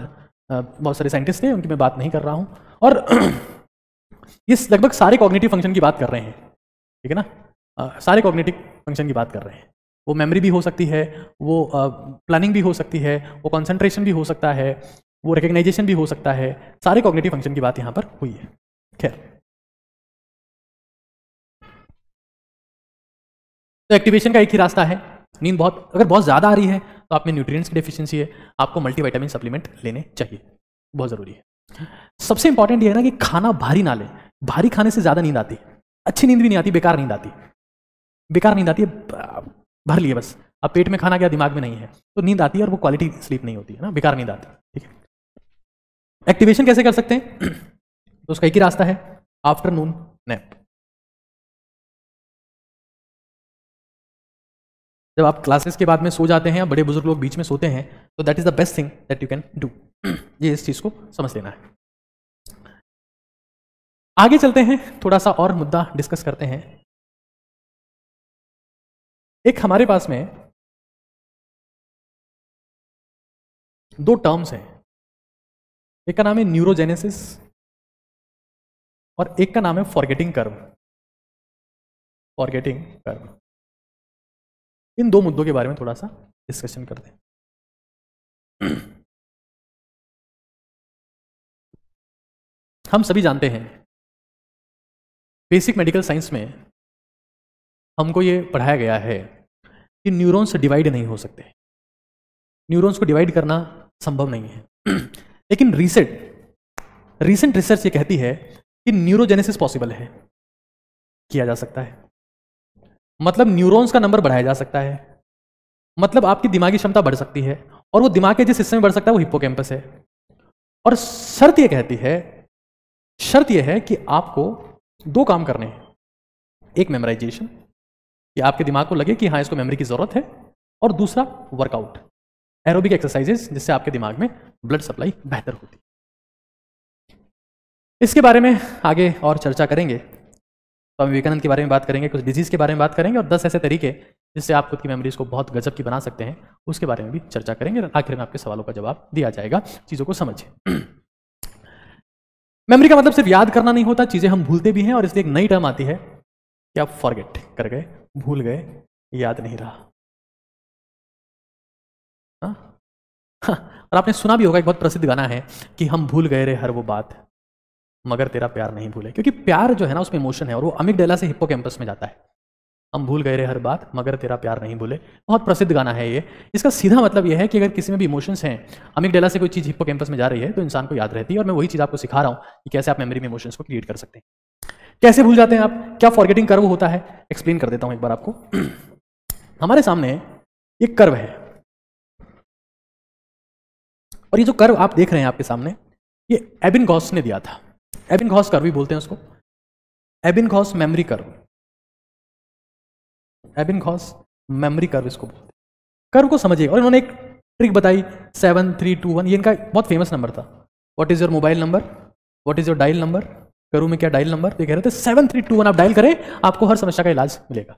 बहुत सारे साइंटिस्ट थे उनकी मैं बात नहीं कर रहा हूँ और [CLEARS THROAT] इस लगभग सारे कॉग्नेटिव फंक्शन की बात कर रहे हैं ठीक है ना सारे कॉग्नेटिव फंक्शन की बात कर रहे हैं वो मेमोरी भी हो सकती है वो प्लानिंग भी हो सकती है वो कॉन्सेंट्रेशन भी हो सकता है वो रिकग्नाइजेशन भी हो सकता है सारे कॉग्नेटिव फंक्शन की बात यहाँ पर हुई है खैर तो एक्टिवेशन का एक ही रास्ता है नींद बहुत अगर बहुत ज़्यादा आ रही है तो आप में न्यूट्रिएंट्स की डिफिशियंसी है आपको मल्टीविटामिन सप्लीमेंट लेने चाहिए बहुत ज़रूरी है सबसे इंपॉर्टेंट ये है ना कि खाना भारी ना ले भारी खाने से ज़्यादा नींद आती अच्छी नींद भी नहीं आती बेकार नींद आती बेकार नींद आती है भर लिए बस अब पेट में खाना क्या दिमाग में नहीं है तो नींद आती है और वो क्वालिटी स्लीप नहीं होती है ना बेकार नींद आती ठीक है एक्टिवेशन कैसे कर सकते हैं [CLEARS THROAT] तो उसका एक ही रास्ता है आफ्टरनून नैप जब आप क्लासेस के बाद में सो जाते हैं बड़े बुजुर्ग लोग बीच में सोते हैं तो that is the best thing that you can do ये इस चीज़ को समझ लेना है आगे चलते हैं थोड़ा सा और मुद्दा डिस्कस करते हैं एक हमारे पास में दो टर्म्स हैं एक का नाम है न्यूरोजेनेसिस और एक का नाम है फॉरगेटिंग कर्व फॉरगेटिंग कर्व इन दो मुद्दों के बारे में थोड़ा सा डिस्कशन करते हैं हम सभी जानते हैं बेसिक मेडिकल साइंस में हमको ये पढ़ाया गया है कि न्यूरॉन्स डिवाइड नहीं हो सकते न्यूरॉन्स को डिवाइड करना संभव नहीं है लेकिन रिसेंट रिसेंट रिसर्च ये कहती है कि न्यूरोजेनेसिस पॉसिबल है किया जा सकता है मतलब न्यूरॉन्स का नंबर बढ़ाया जा सकता है मतलब आपकी दिमागी क्षमता बढ़ सकती है और वो दिमाग के जिस हिस्से में बढ़ सकता है वो कैंपस है और शर्त यह कहती है शर्त यह है कि आपको दो काम करने हैं एक मेमोराइजेशन कि आपके दिमाग को लगे कि हाँ इसको मेमोरी की ज़रूरत है और दूसरा वर्कआउट एरोबिक एक्सरसाइजेस जिससे आपके दिमाग में ब्लड सप्लाई बेहतर होती है इसके बारे में आगे और चर्चा करेंगे तो हम विवेकानंद के बारे में बात करेंगे कुछ डिजीज़ के बारे में बात करेंगे और दस ऐसे तरीके जिससे आप खुद की मेमोरीज को बहुत गजब की बना सकते हैं उसके बारे में भी चर्चा करेंगे और आखिर में आपके सवालों का जवाब दिया जाएगा चीज़ों को समझिए मेमोरी [CLEARS THROAT] का मतलब सिर्फ याद करना नहीं होता चीज़ें हम भूलते भी हैं और इसलिए एक नई टर्म आती है कि आप फॉरगेट कर गए भूल गए याद नहीं रहा हाँ? हाँ, और आपने सुना भी होगा एक बहुत प्रसिद्ध गाना है कि हम भूल गए रे हर वो बात मगर तेरा प्यार नहीं भूले क्योंकि प्यार जो है ना उसमें इमोशन है और वो अमिगडेला से हिप्पो कैंपस में जाता है हम भूल गए रहे हर बात मगर तेरा प्यार नहीं भूले बहुत प्रसिद्ध गाना है ये इसका सीधा मतलब ये है कि अगर किसी में भी इमोशंस हैं अमिगडेला से कोई चीज़ हिप्पो कैंपस में जा रही है तो इंसान को याद रहती है और मैं वही चीज़ आपको सिखा रहा हूँ कि कैसे आप मेमोरी में इमोशंस को क्रिएट कर सकते हैं कैसे भूल जाते हैं आप क्या फॉरगेटिंग कर्व होता है एक्सप्लेन कर देता हूँ एक बार आपको [CLEARS THROAT] हमारे सामने एक कर्व है और ये जो कर्व आप देख रहे हैं आपके सामने ये एबिन गॉस ने दिया था एबिन घॉस भी बोलते हैं उसको Ebbinghaus memory curve Ebbinghaus memory curve इसको बोलते कर्व को समझिए और इन्होंने एक ट्रिक बताई सेवन थ्री टू वन ये इनका बहुत फेमस नंबर था what is your mobile number what is your dial number करू में क्या डायल नंबर ये कह रहे थे सेवन थ्री टू वन आप डायल करें आपको हर समस्या का इलाज मिलेगा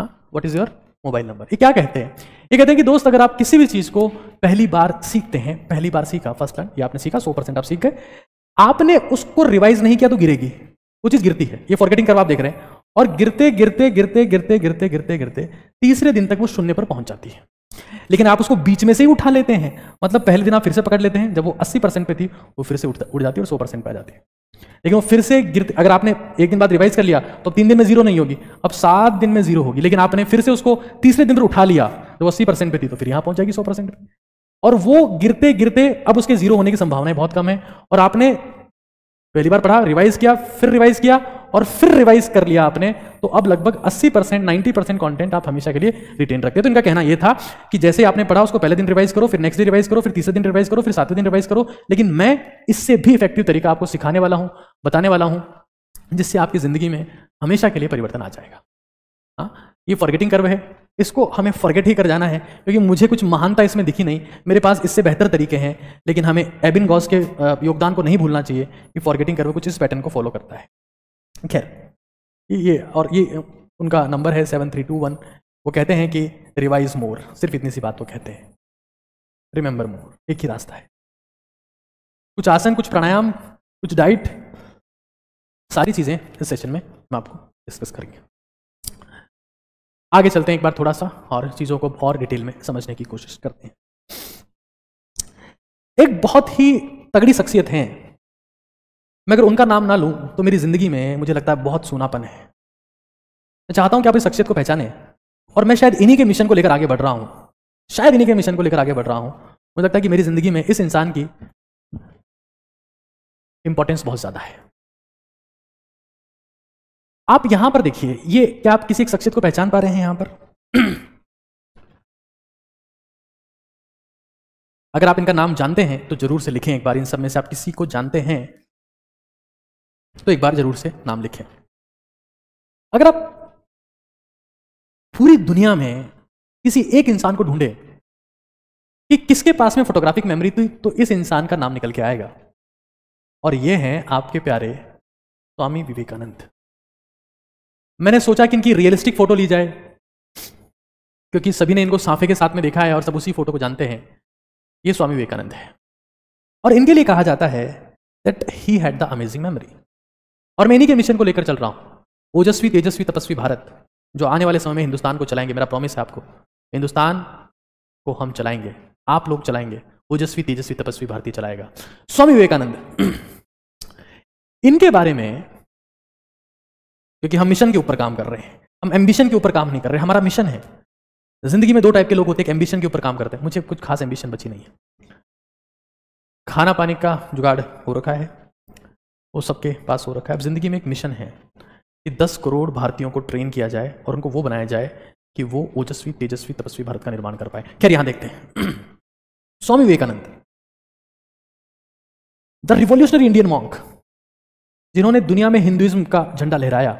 what is your mobile number ये क्या कहते हैं ये कहते हैं कि दोस्त अगर आप किसी भी चीज़ को पहली बार सीखते हैं पहली बार सीखा फर्स्ट टाइम ये आपने सीखा सौ परसेंट आप सीख गए आपने उसको रिवाइज नहीं किया तो गिरेगी वो चीज गिरती है ये फॉरगेटिंग कर्व आप देख रहे हैं और गिरते गिरते गिरते गिरते गिरते गिरते गिरते तीसरे दिन तक वो शून्य पर पहुंच जाती है लेकिन आप उसको बीच में से ही उठा लेते हैं मतलब पहले दिन आप फिर से पकड़ लेते हैं जब वो 80 परसेंट पे थी वो फिर से उठ उड़ जाती है और 100 परसेंट पे आ जाती है लेकिन वो फिर से गिरते अगर आपने एक दिन बाद रिवाइज कर लिया तो तीन दिन में जीरो नहीं होगी अब सात दिन में जीरो होगी लेकिन आपने फिर से उसको तीसरे दिन पर उठा लिया जब अस्सी परसेंट पे थी तो फिर यहां पहुंच जाएगी सौ परसेंट और वो गिरते गिरते अब उसके जीरो होने की संभावनाएं बहुत कम है और आपने पहली बार पढ़ा रिवाइज किया फिर रिवाइज किया और फिर रिवाइज कर लिया आपने तो अब लगभग 80 परसेंट नाइन्टी परसेंट कॉन्टेंट आप हमेशा के लिए रिटेन रखते हैं तो इनका कहना यह था कि जैसे आपने पढ़ा उसको पहले दिन रिवाइज करो फिर नेक्स्ट डे रिवाइज करो फिर तीसरे दिन रिवाइज करो फिर सातवें दिन रिवाइज करो लेकिन मैं इससे भी इफेक्टिव तरीका आपको सिखाने वाला हूँ बताने वाला हूं जिससे आपकी जिंदगी में हमेशा के लिए परिवर्तन आ जाएगा हाँ ये फॉरगेटिंग कर्व है इसको हमें फॉरगेट ही कर जाना है क्योंकि मुझे कुछ महानता इसमें दिखी नहीं मेरे पास इससे बेहतर तरीके हैं लेकिन हमें एबिन गॉस के योगदान को नहीं भूलना चाहिए कि फॉरगेटिंग करवे कुछ इस पैटर्न को फॉलो करता है खैर ये और ये उनका नंबर है सेवन थ्री टू वन वो कहते हैं कि रिवाइज मोर सिर्फ इतनी सी बात वो कहते हैं रिमेंबर मोर एक ही रास्ता है कुछ आसन कुछ प्राणायाम कुछ डाइट सारी चीज़ें इस सेशन में मैं आपको डिस्कस करेंगे आगे चलते हैं एक बार थोड़ा सा और चीज़ों को और डिटेल में समझने की कोशिश करते हैं एक बहुत ही तगड़ी शख्सियत हैं मैं अगर उनका नाम ना लूँ तो मेरी ज़िंदगी में मुझे लगता है बहुत सोनापन है मैं चाहता हूँ कि आप इस शख्सियत को पहचाने और मैं शायद इन्हीं के मिशन को लेकर आगे बढ़ रहा हूँ शायद इन्हीं के मिशन को लेकर आगे बढ़ रहा हूँ मुझे लगता है कि मेरी ज़िंदगी में इस इंसान की इंपॉर्टेंस बहुत ज़्यादा है आप यहां पर देखिए ये क्या आप किसी एक शख्सियत को पहचान पा रहे हैं यहां पर [CLEARS THROAT] अगर आप इनका नाम जानते हैं तो जरूर से लिखें एक बार इन सब में से आप किसी को जानते हैं तो एक बार जरूर से नाम लिखें अगर आप पूरी दुनिया में किसी एक इंसान को ढूंढे कि किसके पास में फोटोग्राफिक मेमोरी थी तो इस इंसान का नाम निकल के आएगा और ये हैं आपके प्यारे स्वामी विवेकानंद मैंने सोचा कि इनकी रियलिस्टिक फोटो ली जाए क्योंकि सभी ने इनको साफे के साथ में देखा है और सब उसी फोटो को जानते हैं ये स्वामी विवेकानंद है और इनके लिए कहा जाता है that he had the amazing memory और मैं इन्हीं के मिशन को लेकर चल रहा हूं ओजस्वी तेजस्वी तपस्वी भारत जो आने वाले समय में हिंदुस्तान को चलाएंगे मेरा प्रॉमिस है आपको हिंदुस्तान को हम चलाएंगे आप लोग चलाएंगे ओजस्वी तेजस्वी तपस्वी भारतीय चलाएगा स्वामी विवेकानंद [CLEARS THROAT] इनके बारे में क्योंकि हम मिशन के ऊपर काम कर रहे हैं हम एम्बिशन के ऊपर काम नहीं कर रहे हमारा मिशन है जिंदगी में दो टाइप के लोग होते हैं एक एम्बिशन के ऊपर काम करते हैं मुझे कुछ खास एम्बिशन बची नहीं है खाना पानी का जुगाड़ हो रखा है वो सबके पास हो रखा है अब जिंदगी में एक मिशन है कि दस करोड़ भारतीयों को ट्रेन किया जाए और उनको वो बनाया जाए कि वो ओजस्वी तेजस्वी तपस्वी भारत का निर्माण कर पाए खैर यहां देखते हैं [CLEARS THROAT] Swami Vivekananda the revolutionary Indian monk जिन्होंने दुनिया में हिंदुइज्म का झंडा लहराया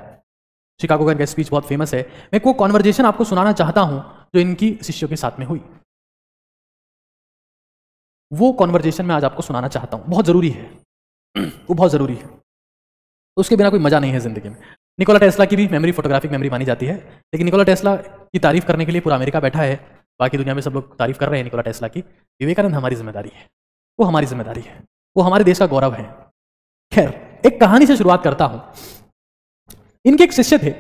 शिकागो का इनका स्पीच बहुत फेमस है मैं वो कॉन्वर्जेशन आपको सुनाना चाहता हूं जो इनकी शिष्यों के साथ में हुई वो कॉन्वर्जेशन मैं आज आपको सुनाना चाहता हूं बहुत ज़रूरी है वो बहुत ज़रूरी है उसके बिना कोई मज़ा नहीं है ज़िंदगी में निकोला टेस्ला की भी मेमोरी फोटोग्राफिक मेमोरी मानी जाती है लेकिन निकोला टेस्ला की तारीफ करने के लिए पूरा अमेरिका बैठा है बाकी दुनिया में सब लोग तारीफ कर रहे हैं निकोला टेस्ला की विवेकानंद हमारी जिम्मेदारी है वो हमारी जिम्मेदारी है वो हमारे देश का गौरव है खैर एक कहानी से शुरुआत करता हूँ इनके एक शिष्य थे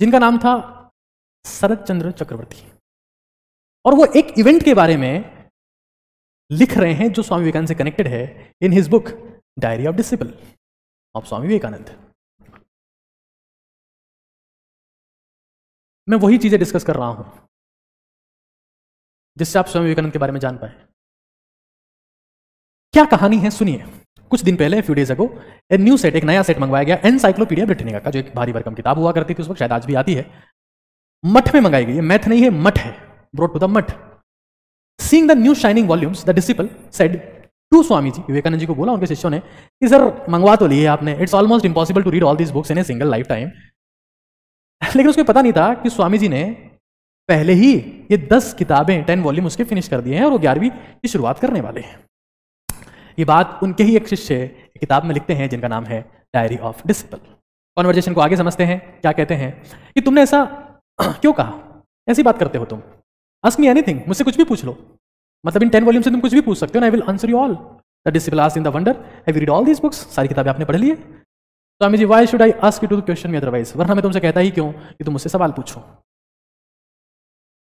जिनका नाम था शरद चंद्र चक्रवर्ती और वो एक इवेंट के बारे में लिख रहे हैं जो स्वामी विवेकानंद से कनेक्टेड है in his book diary of disciple of Swami Vivekananda मैं वही चीजें डिस्कस कर रहा हूं जिससे आप स्वामी विवेकानंद के बारे में जान पाए क्या कहानी है सुनिए कुछ दिन पहले few days ago a new set एक नया सेट मंगवाया गया एनसाइक्लोपीडिया ब्रिटेनिका का जो एक भारी भरकम किताब हुआ करती थी उस वक्त शायद आज भी आती है मठ में मंगाई गई है मैथ नहीं है मठ है broad to the Math seeing the new shining volumes the disciple said to Swami ji Vivekananda ji को बोला उनके शिष्यों ने कि सर मंगवा तो लिए आपने it's almost impossible to read all this books in a single lifetime लेकिन उसको पता नहीं था कि स्वामी जी ने पहले ही ये दस किताबें टेन वॉल्यूम उसके फिनिश कर दिए हैं और वो ग्यारहवीं की शुरुआत करने वाले हैं ये बात उनके ही एक शिष्य किताब में लिखते हैं जिनका नाम है डायरी ऑफ डिसिपल कॉन्वर्जेशन को आगे समझते हैं क्या कहते हैं कि तुमने ऐसा [CLEARS THROAT] क्यों कहा ऐसी बात करते हो तुम आस्क मी एनीथिंग मुझसे कुछ भी पूछ लो मतलब इन टेन वॉल्यूम से तुम कुछ भी पूछ सकते हो I will answer you all the disciple ask in the wonder have you read all this books सारी किताबें आपने पढ़ ली है Swami ji why should I ask you to question me otherwise वरना मैं तुमसे कहता ही क्यों कि तुम मुझसे सवाल पूछो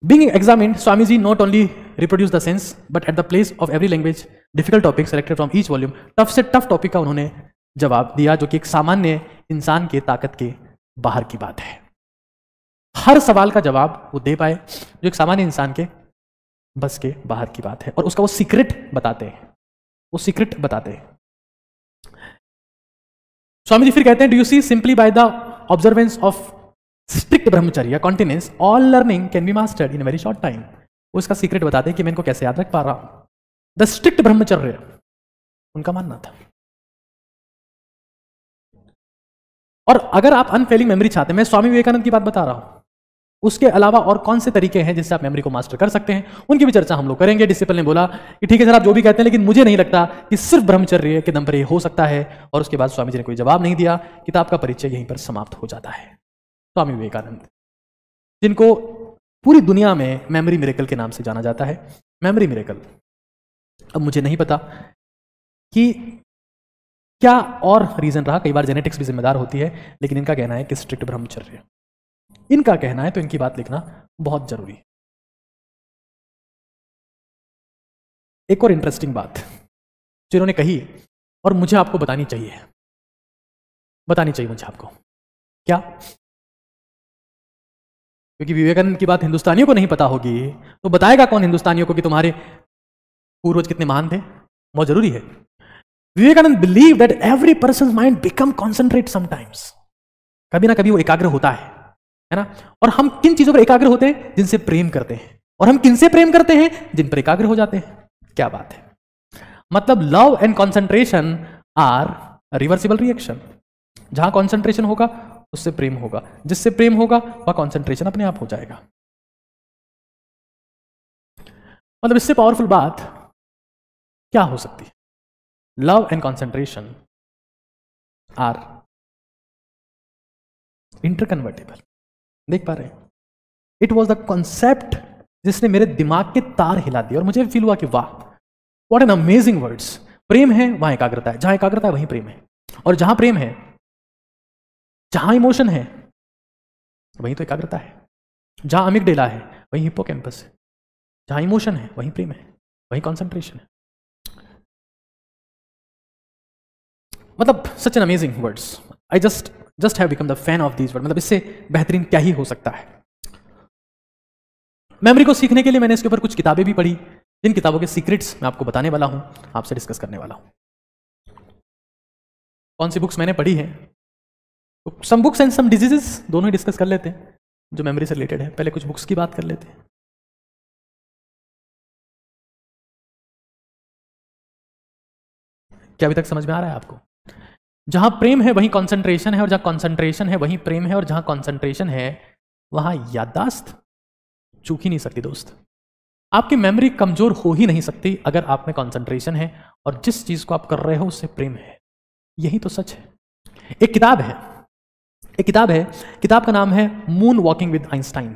Being examined, Swamiji not only reproduced the sense, but at the place of every language, difficult topic selected from each volume, tough से टफ टॉपिक का उन्होंने जवाब दिया जो कि एक सामान्य इंसान के ताकत के बाहर की बात है हर सवाल का जवाब वो दे पाए जो एक सामान्य इंसान के बस के बाहर की बात है और उसका वो सीक्रेट बताते हैं वो सीक्रेट बताते हैं स्वामी जी फिर कहते हैं do you see simply by the observance of strict brahmacharya continence all learning can be mastered in very short time उसका सीक्रेट बता दें कि मैं इनको कैसे याद रख पा रहा हूं द स्ट्रिक्ट ब्रह्मचर्य उनका मानना था और अगर आप अनफेलिंग मेमोरी चाहते हैं मैं स्वामी विवेकानंद की बात बता रहा हूं उसके अलावा और कौन से तरीके हैं जिससे आप मेमोरी को मास्टर कर सकते हैं उनकी भी चर्चा हम लोग करेंगे डिसिपल ने बोला कि ठीक है सर आप जो भी कहते हैं लेकिन मुझे नहीं लगता कि सिर्फ ब्रह्मचर्य के दम पर यह हो सकता है और उसके बाद स्वामी जी ने कोई जवाब नहीं दिया किताब का परिचय यहीं पर समाप्त हो जाता है स्वामी विवेकानंद जिनको पूरी दुनिया में मेमोरी मेरेकल के नाम से जाना जाता है मेमोरी मेरेकल अब मुझे नहीं पता कि क्या और रीज़न रहा कई बार जेनेटिक्स भी जिम्मेदार होती है लेकिन इनका कहना है कि स्ट्रिक्ट ब्रह्मचर्य इनका कहना है तो इनकी बात लिखना बहुत जरूरी है एक और इंटरेस्टिंग बात जो इन्होंने कही और मुझे आपको बतानी चाहिए बतानी चाहिए मुझे आपको क्या क्योंकि विवेकानंद की बात हिंदुस्तानियों को नहीं पता होगी तो बताएगा कौन हिंदुस्तानियों को कि तुम्हारे पूर्वज कितने महान थे बहुत जरूरी है Vivekananda believe that every person mind become concentrate sometimes कभी ना कभी वो एकाग्र होता है है ना और हम किन चीजों पर एकाग्र होते हैं जिनसे प्रेम करते हैं और हम किनसे प्रेम करते हैं जिन पर एकाग्र हो जाते हैं क्या बात है मतलब love and concentration are reversible reaction जहां कॉन्सेंट्रेशन होगा उससे प्रेम होगा जिससे प्रेम होगा वह कॉन्सेंट्रेशन अपने आप हो जाएगा मतलब इससे पावरफुल बात क्या हो सकती है love and concentration are interconvertible देख पा रहे हैं इट वॉज द कॉन्सेप्ट जिसने मेरे दिमाग के तार हिला दिए और मुझे फील हुआ कि वाह वॉट एन अमेजिंग वर्ड्स प्रेम है वहां एकाग्रता है जहां एकाग्रता है वहीं प्रेम है और जहां प्रेम है जहां इमोशन है वहीं तो एकाग्रता है जहां डेला है वहीं कैंपस है जहां इमोशन है वहीं प्रेम है वहीं कॉन्सेंट्रेशन है मतलब such an amazing words I just just have become the fan of these word मतलब इससे बेहतरीन क्या ही हो सकता है मेमोरी को सीखने के लिए मैंने इसके ऊपर कुछ किताबें भी पढ़ी जिन किताबों के सीक्रेट्स मैं आपको बताने वाला हूं आपसे डिस्कस करने वाला हूं कौन सी बुक्स मैंने पढ़ी है some books and some diseases दोनों ही डिस्कस कर लेते हैं जो मेमोरी से रिलेटेड है पहले कुछ बुक्स की बात कर लेते हैं क्या अभी तक समझ में आ रहा है आपको जहां प्रेम है वहीं कंसंट्रेशन है और जहां कंसंट्रेशन है वहीं प्रेम है और जहां कंसंट्रेशन है वहां याददाश्त चूक ही नहीं सकती दोस्त आपकी मेमोरी कमजोर हो ही नहीं सकती अगर आप में कंसंट्रेशन है और जिस चीज को आप कर रहे हो उससे प्रेम है यही तो सच है एक किताब है एक किताब है किताब का नाम है moon walking with Einstein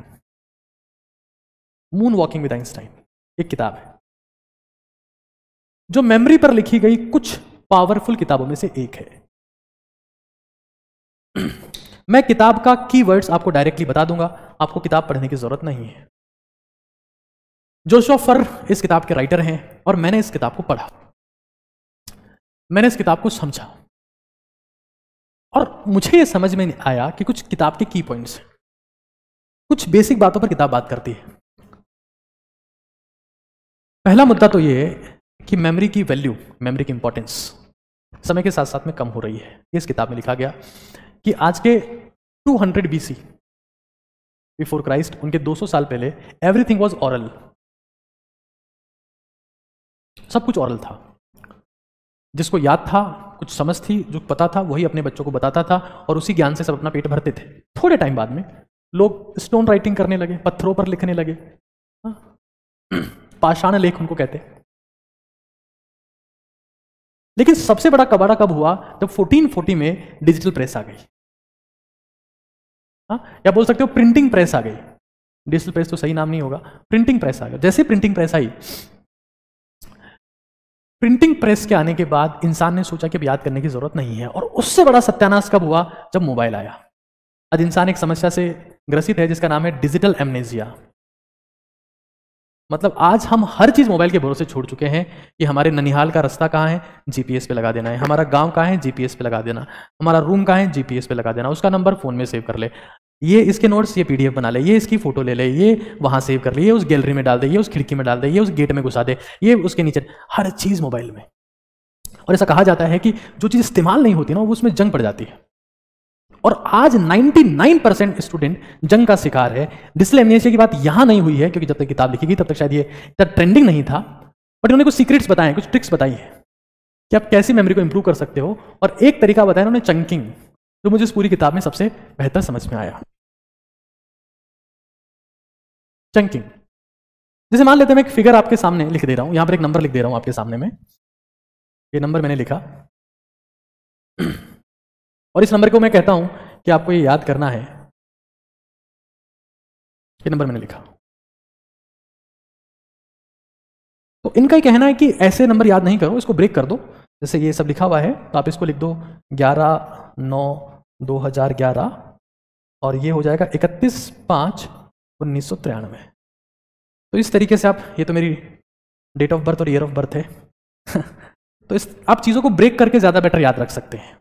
moon walking with Einstein एक किताब है जो मेमोरी पर लिखी गई कुछ पावरफुल किताबों में से एक है [CLEARS THROAT] मैं किताब का कीवर्ड्स आपको डायरेक्टली बता दूंगा आपको किताब पढ़ने की जरूरत नहीं है जोशो फर इस किताब के राइटर हैं और मैंने इस किताब को पढ़ा मैंने इस किताब को समझा और मुझे ये समझ में नहीं आया कि कुछ किताब के की पॉइंट्स कुछ बेसिक बातों पर किताब बात करती है पहला मुद्दा तो ये कि मेमोरी की वैल्यू मेमोरी की इंपॉर्टेंस समय के साथ साथ में कम हो रही है इस किताब में लिखा गया कि आज के 200 hundred B C before Christ उनके 200 साल पहले एवरीथिंग वॉज ऑरल सब कुछ ऑरल था जिसको याद था कुछ समझ थी जो पता था वही अपने बच्चों को बताता था और उसी ज्ञान से सब अपना पेट भरते थे थोड़े टाइम बाद में लोग स्टोन राइटिंग करने लगे पत्थरों पर लिखने लगे हाँ। [CLEARS THROAT] पाषाण लेख उनको कहते लेकिन सबसे बड़ा कबाड़ा कब हुआ जब 1440 में डिजिटल प्रेस आ गई हाँ या बोल सकते हो प्रिंटिंग प्रेस आ गई डिजिटल प्रेस तो सही नाम नहीं होगा प्रिंटिंग प्रेस आ गया जैसे प्रिंटिंग प्रेस आई प्रिंटिंग प्रेस के आने के बाद इंसान ने सोचा कि अब याद करने की जरूरत नहीं है और उससे बड़ा सत्यानाश कब हुआ जब मोबाइल आया आज इंसान एक समस्या से ग्रसित है जिसका नाम है डिजिटल एमनेजिया मतलब आज हम हर चीज मोबाइल के भरोसे छोड़ चुके हैं कि हमारे ननिहाल का रास्ता कहाँ है जीपीएस पे लगा देना है हमारा गांव कहाँ है जीपीएस पे लगा देना हमारा रूम कहाँ है जीपीएस पे लगा देना उसका नंबर फोन में सेव कर ले ये इसके नोट्स ये पीडीएफ बना ले ये इसकी फोटो ले ले ये वहाँ सेव कर ले ये उस गैलरी में डाल दे ये उस खिड़की में डाल दे ये उस गेट में घुसा दे ये उसके नीचे हर चीज़ मोबाइल में और ऐसा कहा जाता है कि जो चीज़ इस्तेमाल नहीं होती ना वो उसमें जंग पड़ जाती है और आज 99 परसेंट स्टूडेंट जंग का शिकार है डिसलेमिनेशन की बात यहां नहीं हुई है क्योंकि जब तक किताब लिखी गई तब तक शायद ये इतना ट्रेंडिंग नहीं था बट उन्होंने कुछ सीक्रेट्स बताए कुछ ट्रिक्स बताई है कि आप कैसी मेमोरी को इंप्रूव कर सकते हो और एक तरीका बताया उन्होंने चंकिंग तो मुझे इस पूरी किताब में सबसे बेहतर समझ में आया चंकिंग जैसे मान लेते हैं मैं एक फिगर आपके सामने लिख दे रहा हूं यहां पर एक नंबर लिख दे रहा हूं आपके सामने में ये नंबर मैंने लिखा और इस नंबर को मैं कहता हूं कि आपको ये याद करना है ये नंबर मैंने लिखा तो इनका ही कहना है कि ऐसे नंबर याद नहीं करो इसको ब्रेक कर दो जैसे ये सब लिखा हुआ है तो आप इसको लिख दो ग्यारह नौ 2011 और ये हो जाएगा 31 पाँच उन्नीस तो इस तरीके से आप ये तो मेरी डेट ऑफ बर्थ और ईयर ऑफ बर्थ है [LAUGHS] तो इस आप चीज़ों को ब्रेक करके ज़्यादा बेटर याद रख सकते हैं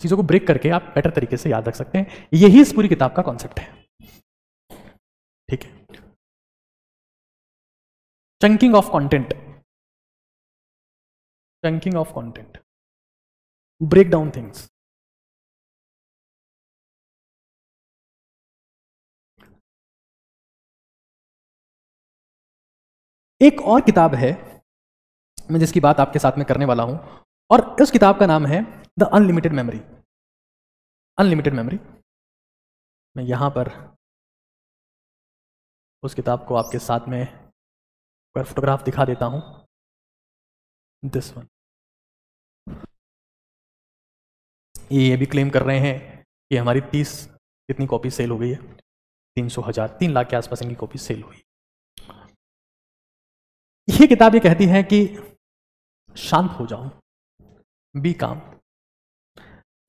चीज़ों को ब्रेक करके आप बेटर तरीके से याद रख सकते हैं यही इस पूरी किताब का कॉन्सेप्ट है ठीक है chunking of content chunking of content break down things एक और किताब है मैं जिसकी बात आपके साथ में करने वाला हूं और उस किताब का नाम है the unlimited memory unlimited memory मैं यहां पर उस किताब को आपके साथ में फोटोग्राफ दिखा देता हूं दिस वन ये भी क्लेम कर रहे हैं कि हमारी तीस कितनी कॉपी सेल हो गई है तीन सौ हजार तीन लाख के आसपास इनकी कॉपी सेल हुई ये किताब ये कहती है कि शांत हो जाओ बी काम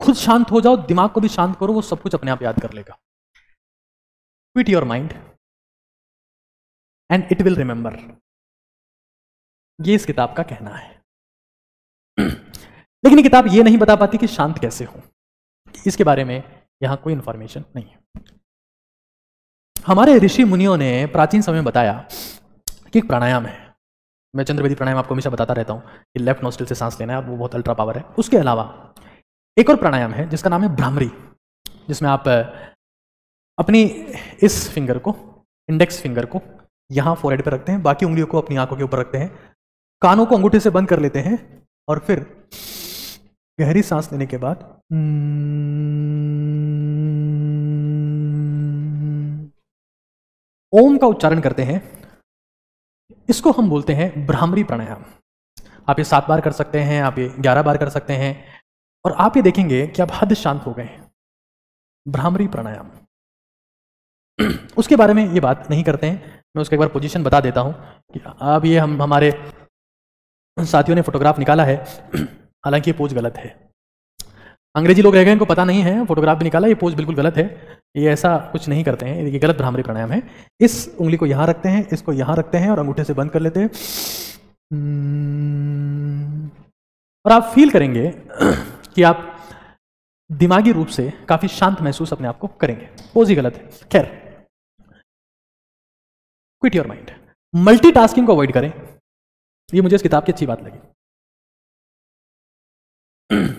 खुद शांत हो जाओ दिमाग को भी शांत करो वो सब कुछ अपने आप याद कर लेगा quiet your mind and it will remember ये इस किताब का कहना है [CLEARS THROAT] लेकिन किताब ये नहीं बता पाती कि शांत कैसे हो इसके बारे में यहां कोई इंफॉर्मेशन नहीं है हमारे ऋषि मुनियों ने प्राचीन समय में बताया कि एक प्राणायाम है मैं चंद्रवेदी प्राणायाम आपको हमेशा बताता रहता हूँ कि लेफ्ट नोस्टिल से सांस लेना है वो बहुत अल्ट्रा पावर है उसके अलावा एक और प्राणायाम है जिसका नाम है भ्रामरी जिसमें आप अपनी इस फिंगर को इंडेक्स फिंगर को यहाँ फोरहेड पर रखते हैं बाकी उंगलियों को अपनी आंखों के ऊपर रखते हैं कानों को अंगूठे से बंद कर लेते हैं और फिर गहरी सांस लेने के बाद ओम का उच्चारण करते हैं इसको हम बोलते हैं भ्रामरी प्राणायाम आप ये सात बार कर सकते हैं आप ये ग्यारह बार कर सकते हैं और आप ये देखेंगे कि आप हद शांत हो गए हैं भ्रामरी प्राणायाम [CLEARS THROAT] उसके बारे में ये बात नहीं करते हैं मैं उसके एक बार पोजीशन बता देता हूँ कि अब ये हम हमारे साथियों ने फोटोग्राफ निकाला है [CLEARS THROAT] हालांकि ये पोज गलत है अंग्रेजी लोग रह गए इनको पता नहीं है फोटोग्राफ भी निकाला ये पोज बिल्कुल गलत है ये ऐसा कुछ नहीं करते हैं ये गलत भ्रामरी प्राणायाम है इस उंगली को यहाँ रखते हैं इसको यहाँ रखते हैं और अंगूठे से बंद कर लेते हैं हम्म, और आप फील करेंगे [CLEARS THROAT] कि आप दिमागी रूप से काफ़ी शांत महसूस अपने आप को करेंगे पोज ही गलत है खैर क्विट योर माइंड मल्टीटास्किंग को अवॉइड करें ये मुझे इस किताब की अच्छी बात लगी [CLEARS THROAT]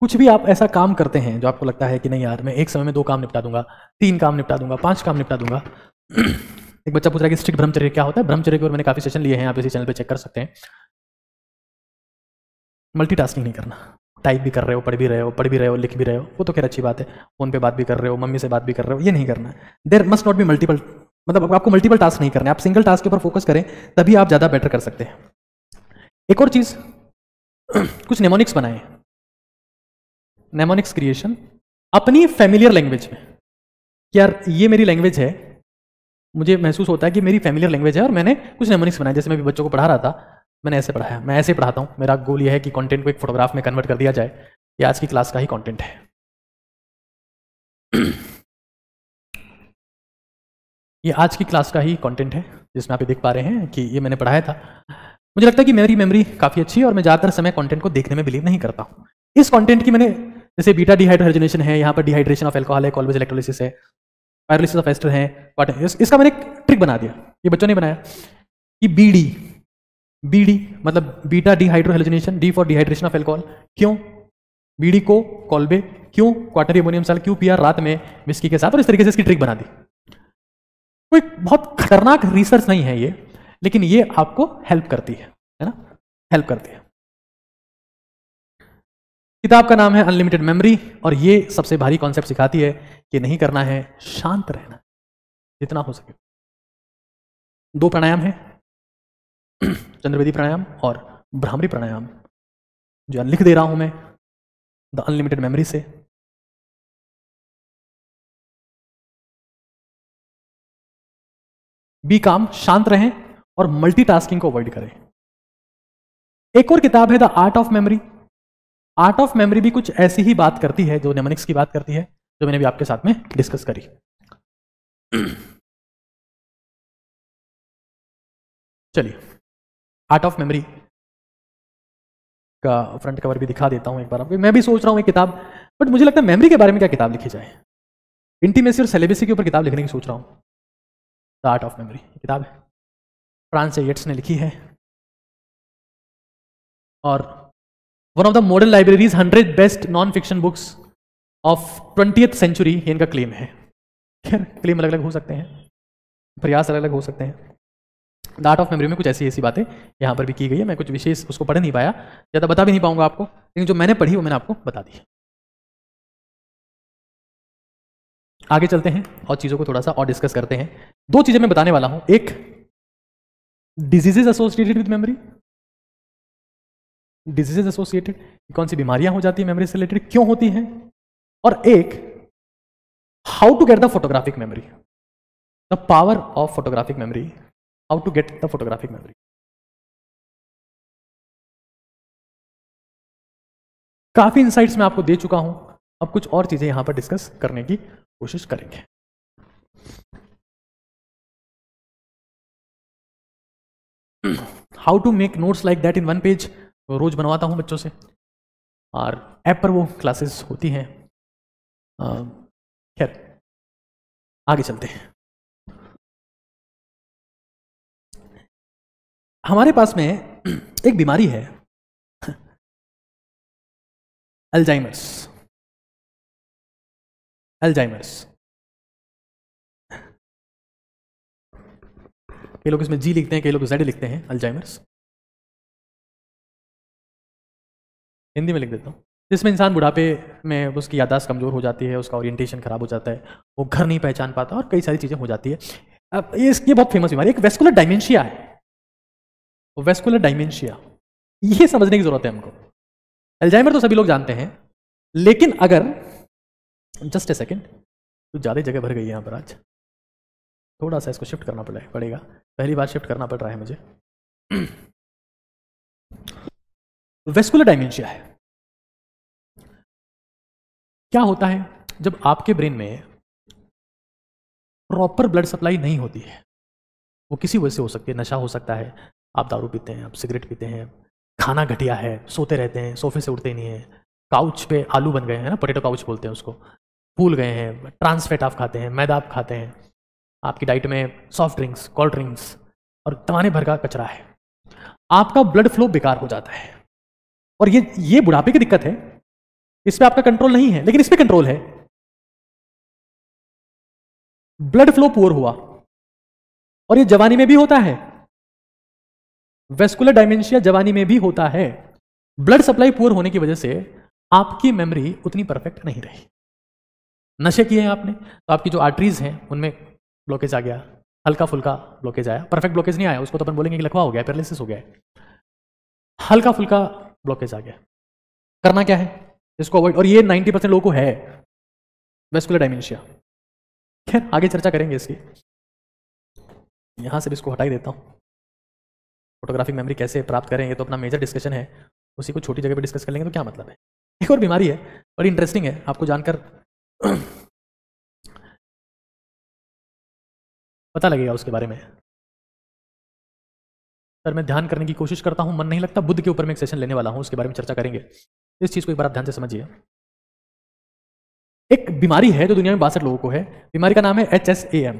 कुछ भी आप ऐसा काम करते हैं जो आपको लगता है कि नहीं यार मैं एक समय में दो काम निपटा दूंगा तीन काम निपटा दूंगा पांच काम निपटा दूंगा [CLEARS THROAT] एक बच्चा पूछ रहा है कि स्ट्रिक्ट ब्रह्मचर्य क्या होता है ब्रह्मचर्य के ऊपर मैंने काफ़ी सेशन लिए हैं आप इसी चैनल पर चेक कर सकते हैं मल्टी नहीं करना टाइप भी कर रहे हो पढ़ भी रहे हो पढ़ भी रहे हो लिख भी रहे हो वो तो खैर अच्छी बात है फोन पे बात भी कर रहे हो मम्मी से बात भी कर रहे हो ये नहीं करना है there must not be multiple मतलब आपको मल्टीपल टास्क नहीं करने आप सिंगल टास्क के ऊपर फोकस करें तभी आप ज़्यादा बेटर कर सकते हैं एक और चीज़ [CLEARS THROAT] कुछ नेमोनिक्स बनाएं नेमोनिक्स क्रिएशन अपनी फेमिलियर लैंग्वेज में यार ये मेरी लैंग्वेज है मुझे महसूस होता है कि मेरी फैमिलियर लैंग्वेज है और मैंने कुछ नेमोनिक्स बनाया जैसे मैं भी बच्चों को पढ़ा रहा था मैंने ऐसे पढ़ाया मैं ऐसे पढ़ाता हूँ मेरा गोल यह है कि कंटेंट को एक फोटोग्राफ में कन्वर्ट कर दिया जाए ये आज की क्लास का ही कंटेंट है [CLEARS THROAT] ये आज की क्लास का ही कंटेंट है जिसमें आप ये देख पा रहे हैं कि ये मैंने पढ़ाया था मुझे लगता है कि मेरी मेमोरी काफ़ी अच्छी है और मैं ज़्यादातर समय कंटेंट को देखने में बिलीव नहीं करता हूँ इस कंटेंट की मैंने जैसे बीटा डिहाइड्रोजनेशन है यहाँ पर डिहाइड्रेशन ऑफ एल्कोहल है कॉलवेज इलेक्ट्रोलिसिस है पायरोलिसिस ऑफ एस्टर है वाटर इस, इसका मैंने एक ट्रिक बना दिया ये बच्चों ने बनाया कि बी डी बी डी मतलब beta dehydrohalogenation D for dehydration of alcohol क्यों बी डी को कॉलबे क्यों क्वार्टर एमोनियम साल क्यों पिया रात में विस्की के साथ और इस तरीके से इसकी ट्रिक बना दी कोई बहुत खतरनाक रिसर्च नहीं है ये लेकिन ये आपको हेल्प करती है है ना हेल्प करती है किताब का नाम है अनलिमिटेड मेमोरी और ये सबसे भारी कॉन्सेप्ट सिखाती है कि नहीं करना है शांत रहना जितना हो सके दो प्राणायाम है [CLEARS THROAT] चंद्रवेदी प्राणायाम और भ्रामरी प्राणायाम जो लिख दे रहा हूं मैं द अनलिमिटेड मेमोरी से बी काम शांत रहें और मल्टीटास्किंग को अवॉइड करें एक और किताब है the art of memory art of memory भी कुछ ऐसी ही बात करती है जो नेमोनिक्स की बात करती है जो मैंने भी आपके साथ में डिस्कस करी चलिए आर्ट ऑफ मेमोरी का फ्रंट कवर भी दिखा देता हूँ एक बार आपको मैं भी सोच रहा हूँ एक किताब बट मुझे लगता है मेमोरी के बारे में क्या किताब लिखी जाए इंटीमेसी और सेलेबेसी के ऊपर किताब लिखने की सोच रहा हूँ द आर्ट ऑफ मेमोरी किताब है फ्रांस एट्स ने लिखी है और one of the modern libraries hundred best non fiction books of twenty century इनका क्लेम है क्लेम अलग अलग हो सकते हैं प्रयास अलग अलग हो सकते हैं द आर्ट ऑफ मेमोरी में कुछ ऐसी ऐसी बातें यहाँ पर भी की गई है मैं कुछ विशेष उसको पढ़ नहीं पाया ज़्यादा तो बता भी नहीं पाऊंगा आपको लेकिन जो मैंने पढ़ी वो मैंने आपको बता दी आगे चलते हैं और चीज़ों को थोड़ा सा और डिस्कस करते हैं दो चीज़ें मैं बताने वाला हूँ एक diseases associated with memory diseases associated कौन सी बीमारियां हो जाती है मेमोरी से रिलेटेड क्यों होती हैं और एक how to get the photographic memory the power of photographic memory how to get the photographic memory काफी इंसाइट्स मैं आपको दे चुका हूं अब कुछ और चीजें यहां पर डिस्कस करने की कोशिश करेंगे how to make notes like that in one page तो रोज़ बनवाता हूँ बच्चों से और ऐप पर वो क्लासेस होती हैं खैर आगे चलते हैं हमारे पास में एक बीमारी है अल्जाइमर्स अल्जाइमर्स कई लोग इसमें जी लिखते हैं कई लोग जेड लिखते हैं अल्जाइमर्स हिंदी में लिख देता हूँ जिसमें इंसान बुढ़ापे में उसकी यादाश्त कमज़ोर हो जाती है उसका ओरिएंटेशन खराब हो जाता है वो घर नहीं पहचान पाता और कई सारी चीज़ें हो जाती है अब ये ये बहुत फेमस बीमारी एक वेस्कुलर डायमेंशिया है वेस्कुलर डायमेंशिया ये समझने की ज़रूरत है हमको एल्जाइमर तो सभी लोग जानते हैं लेकिन अगर जस्ट ए सेकेंड तो ज़्यादा जगह भर गई है यहाँ पर आज थोड़ा सा इसको शिफ्ट करना पड़े पड़ेगा पहली बार शिफ्ट करना पड़ रहा है मुझे वेस्कुलर [CLEARS THROAT] डायमेंशिया है क्या होता है जब आपके ब्रेन में प्रॉपर ब्लड सप्लाई नहीं होती है वो किसी वजह से हो सकती है नशा हो सकता है आप दारू पीते हैं आप सिगरेट पीते हैं खाना घटिया है सोते रहते हैं सोफे से उठते नहीं हैं काउच पे आलू बन गए हैं ना पोटेटो काउच बोलते हैं उसको फूल गए हैं ट्रांसफेट आप खाते हैं मैदा आप खाते हैं आपकी डाइट में सॉफ्ट ड्रिंक्स कोल्ड ड्रिंक्स और तवाने भर का कचरा है आपका ब्लड फ्लो बेकार हो जाता है और ये ये बुढ़ापे की दिक्कत है इस पर आपका कंट्रोल नहीं है लेकिन इस पर कंट्रोल है ब्लड फ्लो पुअर हुआ और ये जवानी में भी होता है वेस्कुलर डायमेंशिया जवानी में भी होता है ब्लड सप्लाई पुअर होने की वजह से आपकी मेमोरी उतनी परफेक्ट नहीं रही नशे किए हैं आपने तो आपकी जो आर्टरीज हैं उनमें ब्लॉकेज आ गया हल्का फुल्का ब्लॉकेज आया परफेक्ट ब्लॉकेज नहीं आया उसको तो अपन बोलेंगे कि लखवा हो गया पैरालिसिस हो गया हल्का फुल्का ब्लॉकेज आ गया करना क्या है इसको अवॉइड और ये 90 परसेंट लोगों को है वेस्कुलर डायमेंशिया खैर आगे चर्चा करेंगे इसकी यहाँ से भी इसको हटा देता हूँ फोटोग्राफिक मेमोरी कैसे प्राप्त करें ये तो अपना मेजर डिस्कशन है उसी को छोटी जगह पर डिस्कस कर लेंगे तो क्या मतलब है एक और बीमारी है बड़ी इंटरेस्टिंग है आपको जानकर पता लगेगा उसके बारे में सर मैं ध्यान करने की कोशिश करता हूं मन नहीं लगता बुद्ध के ऊपर मैं एक सेशन लेने वाला हूँ उसके बारे में चर्चा करेंगे इस चीज़ को एक बार आप ध्यान से समझिए एक बीमारी है जो दुनिया में बासठ लोगों को है बीमारी का नाम है H S A M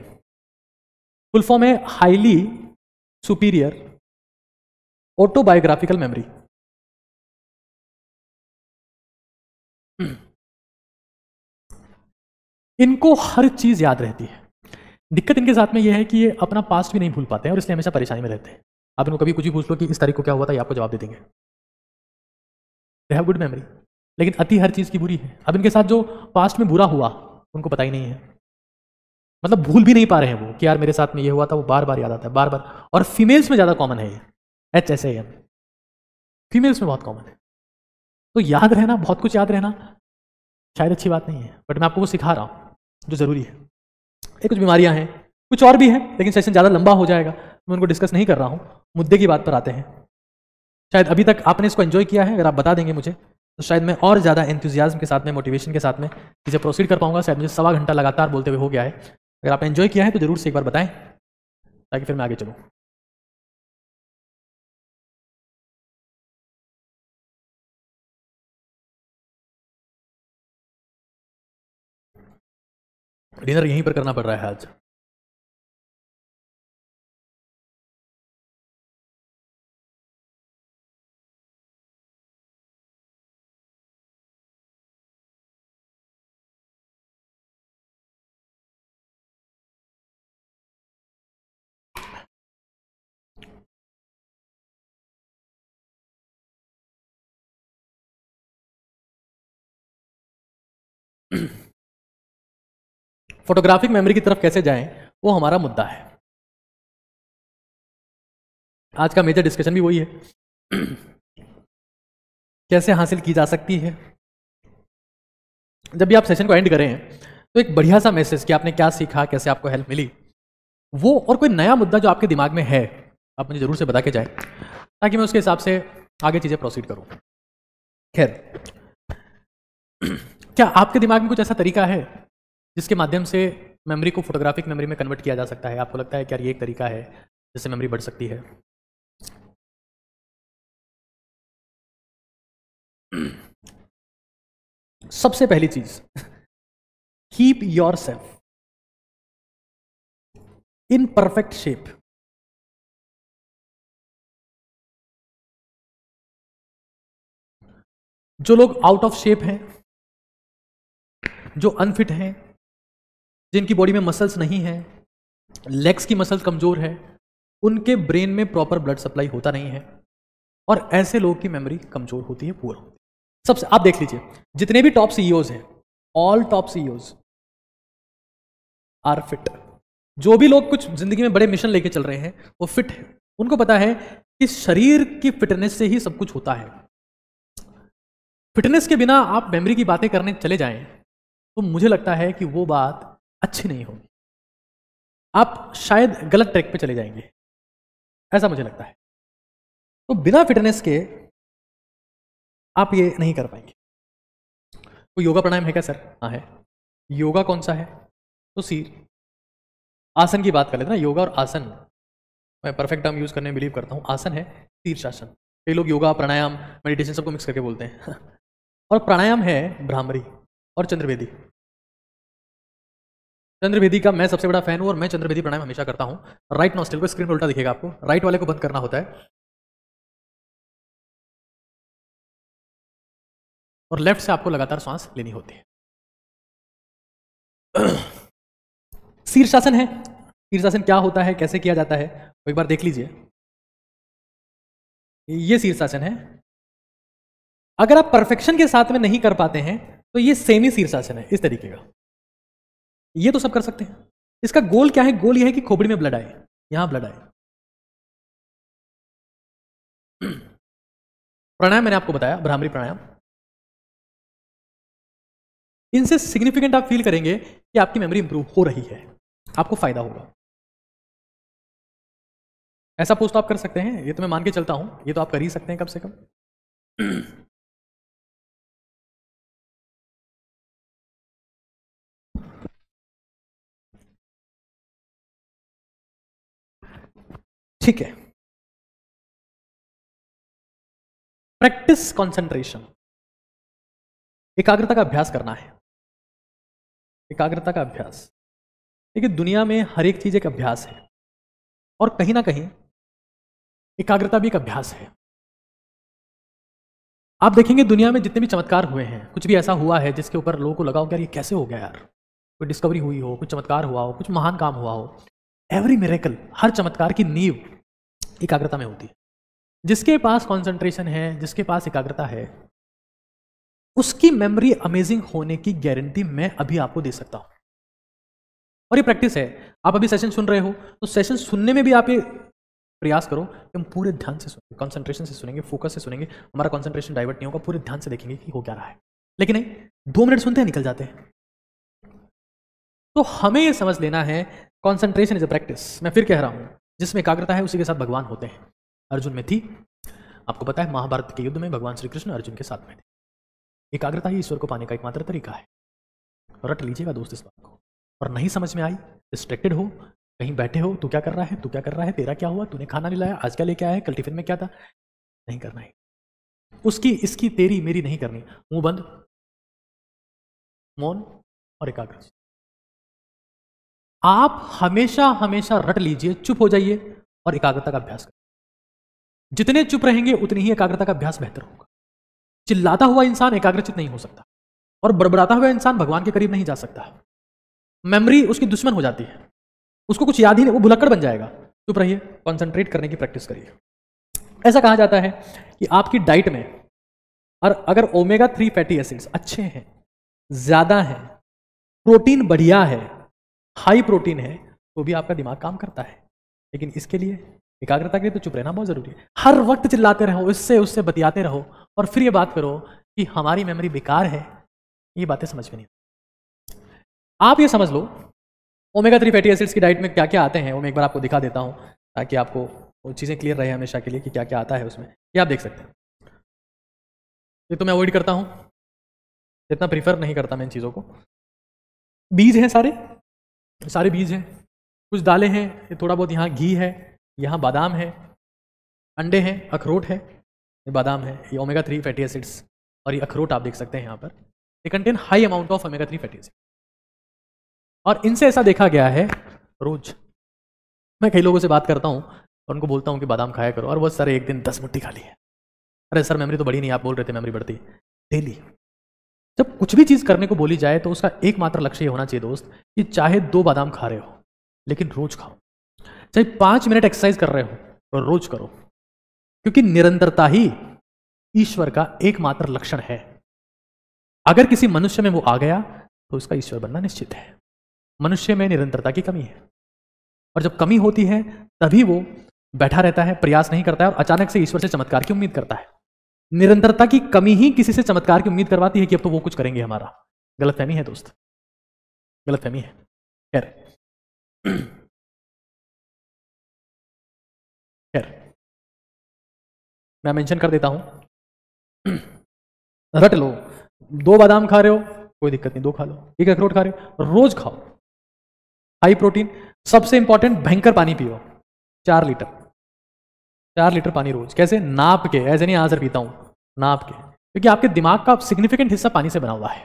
full form है हाईली सुपीरियर ऑटोबायोग्राफिकल मेमोरी इनको हर चीज़ याद रहती है दिक्कत इनके साथ में यह है कि ये अपना पास्ट भी नहीं भूल पाते हैं और इसलिए हमेशा परेशानी में रहते हैं आप इनको कभी कुछ भी पूछ लो कि इस तारीख को क्या हुआ था ये आपको जवाब दे देंगे दे हैव गुड मेमोरी लेकिन अति हर चीज़ की बुरी है अब इनके साथ जो पास्ट में बुरा हुआ उनको पता ही नहीं है मतलब भूल भी नहीं पा रहे हैं वो कि यार मेरे साथ में ये हुआ था वो बार बार याद आता है बार बार और फीमेल्स में ज़्यादा कॉमन है ये एच एस एम फीमेल्स में बहुत कॉमन है तो याद रहना बहुत कुछ याद रहना शायद अच्छी बात नहीं है बट मैं आपको वो सिखा रहा हूँ जो ज़रूरी है ये कुछ बीमारियाँ हैं कुछ और भी हैं लेकिन सेशन ज़्यादा लंबा हो जाएगा मैं उनको डिस्कस नहीं कर रहा हूँ मुद्दे की बात पर आते हैं शायद अभी तक आपने इसको एंजॉय किया है अगर आप बता देंगे मुझे तो शायद मैं और ज़्यादा एंथुजियाज्म के साथ में मोटिवेशन के साथ में इसे प्रोसीड कर पाऊंगा शायद मुझे सवा घंटा लगातार बोलते हुए हो गया है अगर आपने एंजॉय किया है तो ज़रूर से एक बार बताएं ताकि फिर मैं आगे चलूँ डिनर यहीं पर करना पड़ रहा है आज फोटोग्राफिक मेमोरी की तरफ कैसे जाएं वो हमारा मुद्दा है आज का मेजर डिस्कशन भी वही है [CLEARS THROAT] कैसे हासिल की जा सकती है जब भी आप सेशन को एंड करें तो एक बढ़िया सा मैसेज कि आपने क्या सीखा कैसे आपको हेल्प मिली वो और कोई नया मुद्दा जो आपके दिमाग में है आप मुझे ज़रूर से बता के जाए ताकि मैं उसके हिसाब से आगे चीज़ें प्रोसीड करूं खैर [CLEARS THROAT] क्या आपके दिमाग में कुछ ऐसा तरीका है जिसके माध्यम से मेमोरी को फोटोग्राफिक मेमोरी में कन्वर्ट किया जा सकता है आपको लगता है कि यार ये एक तरीका है जिससे मेमोरी बढ़ सकती है सबसे पहली चीज keep your self in perfect shape जो लोग आउट ऑफ शेप हैं जो अनफिट हैं जिनकी बॉडी में मसल्स नहीं है लेग्स की मसल्स कमज़ोर है उनके ब्रेन में प्रॉपर ब्लड सप्लाई होता नहीं है और ऐसे लोगों की मेमोरी कमज़ोर होती है पुअर होती है सबसे आप देख लीजिए जितने भी टॉप सीईओज हैं all top CEOs are fit जो भी लोग कुछ जिंदगी में बड़े मिशन लेके चल रहे हैं वो फिट है उनको पता है कि शरीर की फिटनेस से ही सब कुछ होता है फिटनेस के बिना आप मेमोरी की बातें करने चले जाएं तो मुझे लगता है कि वो बात अच्छी नहीं होगी आप शायद गलत ट्रैक पे चले जाएंगे ऐसा मुझे लगता है तो बिना फिटनेस के आप ये नहीं कर पाएंगे तो योगा प्राणायाम है क्या सर हाँ है योगा कौन सा है तो सीर आसन की बात कर लेते ना योगा और आसन मैं परफेक्ट टर्म यूज़ करने में बिलीव करता हूँ आसन है शीर्षासन कई लोग योगा प्राणायाम मेडिटेशन सबको मिक्स करके बोलते हैं [LAUGHS] और प्राणायाम है भ्रामरी और चंद्रवेदी चंद्रभेदी का मैं सबसे बड़ा फैन हूँ और मैं चंद्रभेदी प्राणायाम हमेशा करता हूँ राइट नॉस्टल को स्क्रीन उल्टा दिखेगा आपको राइट वाले को बंद करना होता है और लेफ्ट से आपको लगातार सांस लेनी होती है [CLEARS THROAT] शीर्षासन है शीर्षासन क्या होता है कैसे किया जाता है एक बार देख लीजिए ये शीर्षासन है अगर आप परफेक्शन के साथ में नहीं कर पाते हैं तो ये सेमी शीर्षासन है इस तरीके का ये तो सब कर सकते हैं इसका गोल क्या है गोल ये है कि खोपड़ी में ब्लड आए यहां ब्लड आए प्राणायाम मैंने आपको बताया ब्राह्मरी प्राणायाम इनसे सिग्निफिकेंट आप फील करेंगे कि आपकी मेमोरी इंप्रूव हो रही है आपको फायदा होगा ऐसा पोस्ट तो आप कर सकते हैं ये तो मैं मान के चलता हूं ये तो आप कर ही सकते हैं कम से कम ठीक है प्रैक्टिस कंसंट्रेशन एकाग्रता का अभ्यास करना है एकाग्रता का अभ्यास देखिए दुनिया में हर एक चीज एक अभ्यास है और कहीं ना कहीं एकाग्रता भी एक अभ्यास है आप देखेंगे दुनिया में जितने भी चमत्कार हुए हैं कुछ भी ऐसा हुआ है जिसके ऊपर लोगों को लगा हो कि यार ये कैसे हो गया यार कोई डिस्कवरी हुई हो कुछ चमत्कार हुआ हो कुछ महान काम हुआ हो एवरी मेरेकल हर चमत्कार की नींव एकाग्रता में होती है जिसके पास कंसंट्रेशन है जिसके पास एकाग्रता है उसकी मेमोरी अमेजिंग होने की गारंटी मैं अभी आपको दे सकता हूं और ये प्रैक्टिस है आप अभी सेशन सुन रहे हो तो सेशन सुनने में भी आप ये प्रयास करो कि हम पूरे ध्यान से सुनेंगे कॉन्सेंट्रेशन से सुनेंगे फोकस से सुनेंगे हमारा कॉन्सेंट्रेशन डाइवर्ट नहीं होगा पूरे ध्यान से देखेंगे कि हो क्या रहा है लेकिन नहीं दो मिनट सुनते हैं निकल जाते हैं तो हमें यह समझ लेना है कॉन्सेंट्रेशन इज अ प्रैक्टिस मैं फिर कह रहा हूं जिसमें एकाग्रता है उसी के साथ भगवान होते हैं अर्जुन में थी आपको पता है महाभारत के युद्ध में भगवान श्री कृष्ण अर्जुन के साथ में थे एकाग्रता ही ईश्वर को पाने का एकमात्र तरीका है रट लीजिएगा दोस्त इस बात को और नहीं समझ में आई डिस्ट्रेक्टेड हो कहीं बैठे हो तू क्या कर रहा है तू क्या कर रहा है तेरा क्या हुआ तूने खाना नहीं लाया आज क्या लेके आया है कल टिफिन में क्या था नहीं करना है उसकी इसकी तेरी मेरी नहीं करनी मुंह बंद मौन और एकाग्रता आप हमेशा हमेशा रट लीजिए चुप हो जाइए और एकाग्रता का अभ्यास करिए जितने चुप रहेंगे उतनी ही एकाग्रता का अभ्यास बेहतर होगा चिल्लाता हुआ इंसान एकाग्रचित नहीं हो सकता और बड़बड़ाता हुआ इंसान भगवान के करीब नहीं जा सकता मेमोरी उसकी दुश्मन हो जाती है उसको कुछ याद ही नहीं वो भुलक्कड़ बन जाएगा चुप रहिए कॉन्सेंट्रेट करने की प्रैक्टिस करिए ऐसा कहा जाता है कि आपकी डाइट में और अगर ओमेगा थ्री फैटी एसिड्स अच्छे हैं ज़्यादा हैं प्रोटीन बढ़िया है हाई प्रोटीन है तो भी आपका दिमाग काम करता है लेकिन इसके लिए एकाग्रता के लिए तो चुप रहना बहुत ज़रूरी है हर वक्त चिल्लाते रहो इससे उससे बतियाते रहो और फिर ये बात करो कि हमारी मेमोरी बेकार है ये बातें समझ में नहीं आप ये समझ लो ओमेगा थ्री फैटी एसिड्स की डाइट में क्या क्या आते हैं वो मैं एक बार आपको दिखा देता हूँ ताकि आपको वो चीज़ें क्लियर रहे हमेशा के लिए कि क्या क्या आता है उसमें ये आप देख सकते हैं ये तो मैं अवॉइड करता हूँ इतना प्रीफर नहीं करता मैं इन चीज़ों को बीज हैं सारे सारे बीज हैं कुछ दालें हैं ये थोड़ा बहुत यहाँ घी है यहाँ बादाम है अंडे हैं अखरोट है ये बादाम है ये ओमेगा थ्री फैटी एसिड्स और ये अखरोट आप देख सकते हैं यहाँ पर ये contain high amount of omega three fatty acid और इनसे ऐसा देखा गया है रोज मैं कई लोगों से बात करता हूँ और उनको बोलता हूँ कि बादाम खाया करो और वह सर एक दिन दस मुट्ठी खा ली है अरे सर मेमोरी तो बड़ी नहीं आप बोल रहे थे मेमोरी बढ़ती डेली जब कुछ भी चीज़ करने को बोली जाए तो उसका एकमात्र लक्ष्य ये होना चाहिए दोस्त कि चाहे दो बादाम खा रहे हो लेकिन रोज खाओ चाहे पांच मिनट एक्सरसाइज कर रहे हो तो रोज करो क्योंकि निरंतरता ही ईश्वर का एकमात्र लक्षण है अगर किसी मनुष्य में वो आ गया तो उसका ईश्वर बनना निश्चित है मनुष्य में निरंतरता की कमी है और जब कमी होती है तभी वो बैठा रहता है प्रयास नहीं करता है और अचानक से ईश्वर से चमत्कार की उम्मीद करता है निरंतरता की कमी ही किसी से चमत्कार की उम्मीद करवाती है कि अब तो वो कुछ करेंगे हमारा गलतफहमी है दोस्त गलतफहमी है खैर खैर मैं मेंशन कर देता हूं रट लो दो बादाम खा रहे हो कोई दिक्कत नहीं दो खा लो एक अखरोट खा रहे हो रोज खाओ हाई प्रोटीन सबसे इंपॉर्टेंट भयंकर पानी पियो चार लीटर चार लीटर पानी रोज कैसे नाप के ऐसे नहीं आंसर पीता हूँ नाप के क्योंकि आपके दिमाग का सिग्निफिकेंट हिस्सा पानी से बना हुआ है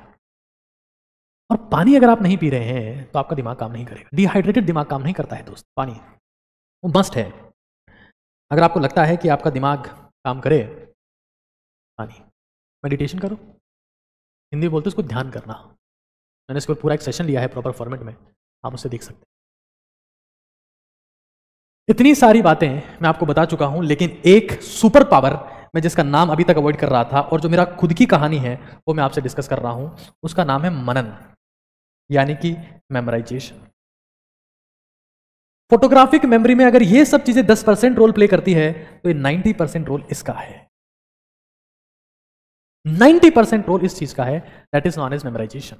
और पानी अगर आप नहीं पी रहे हैं तो आपका दिमाग काम नहीं करेगा डिहाइड्रेटेड दिमाग काम नहीं करता है दोस्त पानी वो मस्ट है अगर आपको लगता है कि आपका दिमाग काम करे पानी मेडिटेशन करो हिंदी बोलते उसको ध्यान करना मैंने इसको पूरा एक सेशन लिया है प्रॉपर फॉर्मेट में आप उसे देख सकते हैं इतनी सारी बातें मैं आपको बता चुका हूं लेकिन एक सुपर पावर मैं जिसका नाम अभी तक अवॉइड कर रहा था और जो मेरा खुद की कहानी है वो मैं आपसे डिस्कस कर रहा हूं उसका नाम है मनन यानी कि मेमोराइजेशन फोटोग्राफिक मेमोरी में अगर ये सब चीजें 10 परसेंट रोल प्ले करती है तो ये 90 परसेंट रोल इसका है 90 परसेंट रोल इस चीज का है that is non age memorization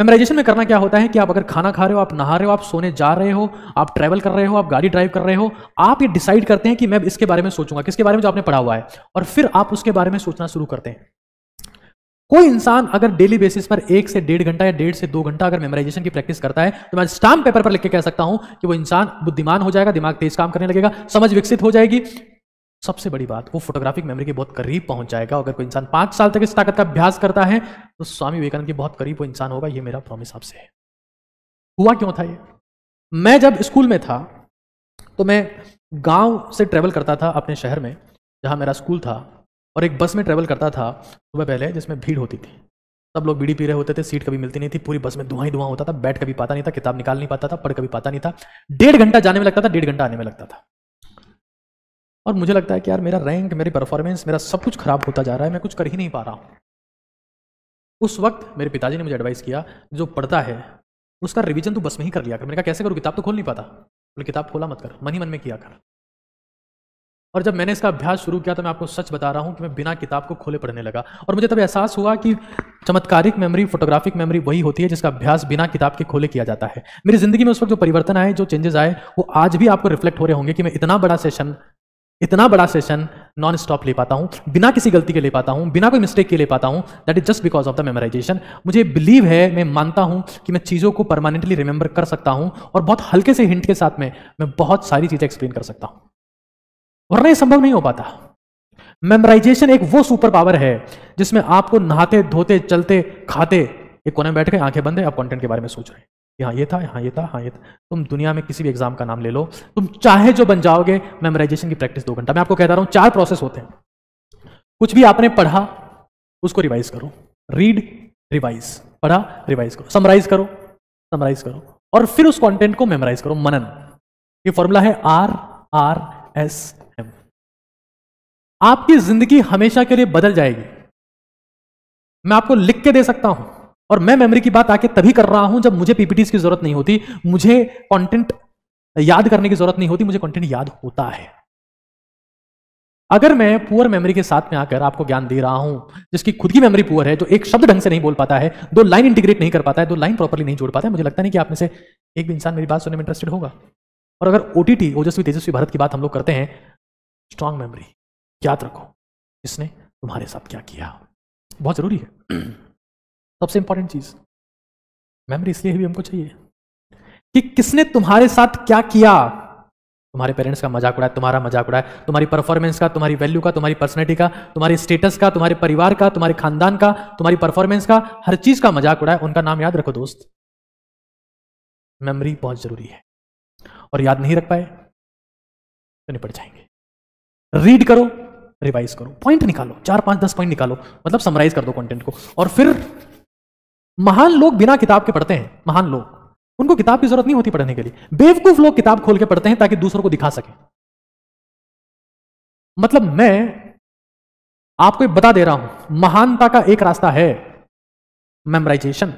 memorization में करना क्या होता है कि आप अगर खाना खा रहे हो आप नहा रहे हो आप सोने जा रहे हो आप ट्रैवल कर रहे हो आप गाड़ी ड्राइव कर रहे हो आप ये डिसाइड करते हैं कि मैं इसके बारे में सोचूंगा किसके बारे में जो आपने पढ़ा हुआ है और फिर आप उसके बारे में सोचना शुरू करते हैं कोई इंसान अगर डेली बेसिस पर एक से डेढ़ घंटा या डेढ़ से दो घंटा अगर मेमोराइजेशन की प्रैक्टिस करता है तो मैं स्टाम्प पेपर पर लिख के कह सकता हूं कि वो इंसान बुद्धिमान हो जाएगा दिमाग तेज काम करने लगेगा समझ विकसित हो जाएगी सबसे बड़ी बात वो फोटोग्राफिक मेमोरी के बहुत करीब पहुंच जाएगा अगर कोई इंसान पाँच साल तक इस ताकत का अभ्यास करता है तो स्वामी विवेकानंद के बहुत करीब वो इंसान होगा ये मेरा प्रॉमिस आपसे है हुआ क्यों था ये मैं जब स्कूल में था तो मैं गांव से ट्रेवल करता था अपने शहर में जहाँ मेरा स्कूल था और एक बस में ट्रेवल करता था सुबह पहले जिसमें भीड़ होती थी सब लोग बीड़ी पी रहे होते थे सीट कभी मिलती नहीं थी पूरी बस में धुआं ही धुआं होता था बैठ कभी पाता नहीं था किताब निकाल नहीं पाता था पढ़ कभी पाता नहीं था डेढ़ घंटा जाने में लगता था डेढ़ घंटा आने में लगता था और मुझे लगता है कि यार मेरा रैंक मेरी परफॉर्मेंस मेरा सब कुछ ख़राब होता जा रहा है मैं कुछ कर ही नहीं पा रहा हूँ उस वक्त मेरे पिताजी ने मुझे एडवाइस किया जो पढ़ता है उसका रिविजन तो बस में ही कर लिया कर मैंने कहा कैसे करूँ किताब तो खोल नहीं पाता बोले किताब खोला मत कर मन ही मन में किया कर और जब मैंने इसका अभ्यास शुरू किया तो मैं आपको सच बता रहा हूँ कि मैं बिना किताब को खोले पढ़ने लगा और मुझे तब एहसास हुआ कि चमत्कारिक मेमोरी फोटोग्राफिक मेमोरी वही होती है जिसका अभ्यास बिना किताब के खोले किया जाता है मेरी जिंदगी में उस वक्त जो परिवर्तन आए जो चेंजेस आए वो आज भी आपको रिफ्लेक्ट हो रहे होंगे कि मैं इतना बड़ा सेशन इतना बड़ा सेशन नॉन स्टॉप ले पाता हूँ बिना किसी गलती के ले पाता हूँ बिना कोई मिस्टेक के ले पाता हूँ that is just because of the memorization मुझे बिलीव है मैं मानता हूँ कि मैं चीज़ों को परमानेंटली रिमेंबर कर सकता हूँ और बहुत हल्के से हिंट के साथ में मैं बहुत सारी चीज़ें एक्सप्लेन कर सकता हूँ वरना ये संभव नहीं हो पाता मेमोराइजेशन एक वो सुपर पावर है जिसमें आपको नहाते धोते चलते खाते एक कोने में बैठ के आंखें बंद है आप कंटेंट के बारे में सोच रहे हैं यहाँ ये था यहाँ ये था हाँ ये था तुम दुनिया में किसी भी एग्जाम का नाम ले लो तुम चाहे जो बन जाओगे मेमोराइजेशन की प्रैक्टिस दो घंटा मैं आपको कहता रहा हूँ चार प्रोसेस होते हैं कुछ भी आपने पढ़ा उसको रिवाइज करो रीड रिवाइज पढ़ा रिवाइज करो समराइज करो समराइज करो और फिर उस कंटेंट को मेमोराइज करो मनन ये फॉर्मूला है आर आर एस एम आपकी जिंदगी हमेशा के लिए बदल जाएगी मैं आपको लिख के दे सकता हूं और मैं मेमोरी की बात आके तभी कर रहा हूं जब मुझे पीपीटीज की जरूरत नहीं होती मुझे कंटेंट याद करने की जरूरत नहीं होती मुझे कंटेंट याद होता है अगर मैं पुअर मेमोरी के साथ में आकर आपको ज्ञान दे रहा हूं जिसकी खुद की मेमोरी पुअर है जो एक शब्द ढंग से नहीं बोल पाता है दो लाइन इंटीग्रेट नहीं कर पाता है दो लाइन प्रॉपरली नहीं जोड़ पाता है मुझे लगता नहीं कि आप में से एक भी इंसान मेरी बात सुनने में इंटरेस्टेड होगा और अगर ओ टी ओजस्वी तेजस्वी भारत की बात हम लोग करते हैं स्ट्रांग मेमोरी याद रखो इसने तुम्हारे साथ क्या किया बहुत जरूरी है सबसे इंपॉर्टेंट चीज मेमोरी इसलिए भी हमको चाहिए कि किसने तुम्हारे साथ क्या किया तुम्हारे पेरेंट्स का मजाक उड़ाया तुम्हारा मजाक उड़ाया तुम्हारी परफॉर्मेंस का तुम्हारी वैल्यू का तुम्हारी पर्सनैलिटी का तुम्हारे स्टेटस का तुम्हारे परिवार का तुम्हारे खानदान का तुम्हारी परफॉर्मेंस का हर चीज का मजाक उड़ाया उनका नाम याद रखो दोस्त मेमोरी बहुत जरूरी है और याद नहीं रख पाए तो निपट जाएंगे रीड करो रिवाइज करो पॉइंट निकालो चार पांच दस पॉइंट निकालो मतलब समराइज कर दो कंटेंट को और फिर महान लोग बिना किताब के पढ़ते हैं महान लोग उनको किताब की जरूरत नहीं होती पढ़ने के लिए बेवकूफ लोग किताब खोल के पढ़ते हैं ताकि दूसरों को दिखा सके मतलब मैं आपको बता दे रहा हूं महानता का एक रास्ता है मेमोराइजेशन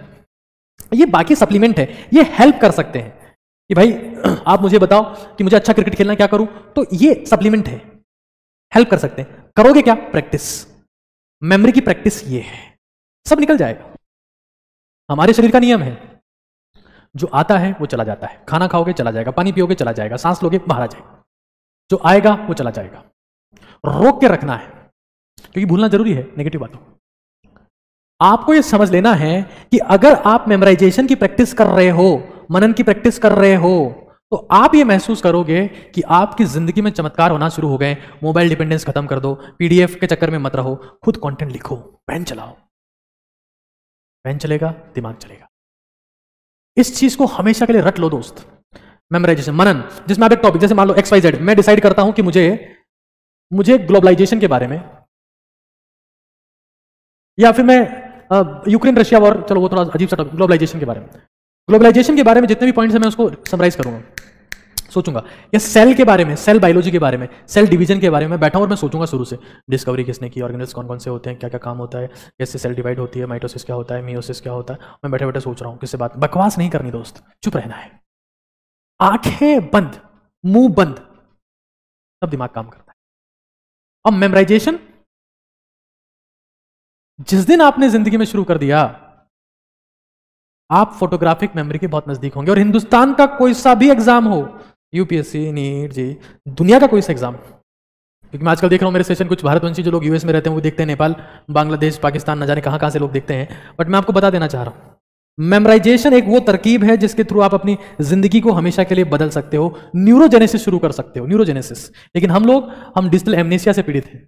ये बाकी सप्लीमेंट है ये हेल्प कर सकते हैं कि भाई [CLEARS THROAT] आप मुझे बताओ कि मुझे अच्छा क्रिकेट खेलना क्या करूं तो ये सप्लीमेंट है हेल्प कर सकते हैं करोगे क्या प्रैक्टिस मेमोरी की प्रैक्टिस ये है सब निकल जाएगा हमारे शरीर का नियम है जो आता है वो चला जाता है खाना खाओगे चला जाएगा पानी पियोगे चला जाएगा सांस लोगे बाहर आ जाएगा जो आएगा वो चला जाएगा रोक के रखना है क्योंकि भूलना जरूरी है नेगेटिव बातों आपको ये समझ लेना है कि अगर आप मेमोराइजेशन की प्रैक्टिस कर रहे हो मनन की प्रैक्टिस कर रहे हो तो आप ये महसूस करोगे कि आपकी जिंदगी में चमत्कार होना शुरू हो गए मोबाइल डिपेंडेंस खत्म कर दो पीडीएफ के चक्कर में मत रहो खुद कंटेंट लिखो पेन चलाओ पेन चलेगा दिमाग चलेगा इस चीज को हमेशा के लिए रट लो दोस्त मेमोराइजेशन मनन जिसमें आप एक टॉपिक जैसे मान लो एक्स वाई जेड मैं डिसाइड करता हूं कि मुझे मुझे ग्लोबलाइजेशन के बारे में या फिर मैं यूक्रेन रशिया और चलो वो थोड़ा अजीब सा टॉपिक ग्लोबलाइजेशन के बारे में ग्लोबलाइजेशन के बारे में जितने भी पॉइंट्स हैं मैं उसको समराइज करूंगा सोचूंगा या सेल के बारे में सेल बायोलॉजी के बारे में सेल डिवीजन के बारे में बैठा और मैं सोचूंगा शुरू से डिस्कवरी किसने की ऑर्गेनिल्स कौन कौन से होते हैं क्या क्या काम होता है कैसे सेल डिवाइड होती है माइटोसिस क्या होता है मियोसिस क्या होता है मैं बैठे बैठे सोच रहा हूँ किससे बात बकवास नहीं करनी दोस्त चुप रहना है आंखें बंद मुंह बंद तब दिमाग काम करता है अब मेमोराइजेशन जिस दिन आपने जिंदगी में शुरू कर दिया आप फोटोग्राफिक मेमोरी के बहुत नजदीक होंगे और हिंदुस्तान का कोई सा भी एग्जाम हो यूपीएससी नीट जी दुनिया का कोई सा एग्जाम क्योंकि मैं आजकल देख रहा हूँ मेरे सेशन कुछ भारतवंशी जो लोग यूएस में रहते हैं वो देखते हैं नेपाल बांग्लादेश पाकिस्तान न जाने कहाँ कहाँ से लोग देखते हैं बट मैं आपको बता देना चाह रहा हूँ मेमोराइजेशन एक वो तरकीब है जिसके थ्रू आप अपनी जिंदगी को हमेशा के लिए बदल सकते हो न्यूरोजेनेसिस शुरू कर सकते हो न्यूरोजेनेसिस लेकिन हम लोग हम डिजिटल एमनेशिया से पीड़ित हैं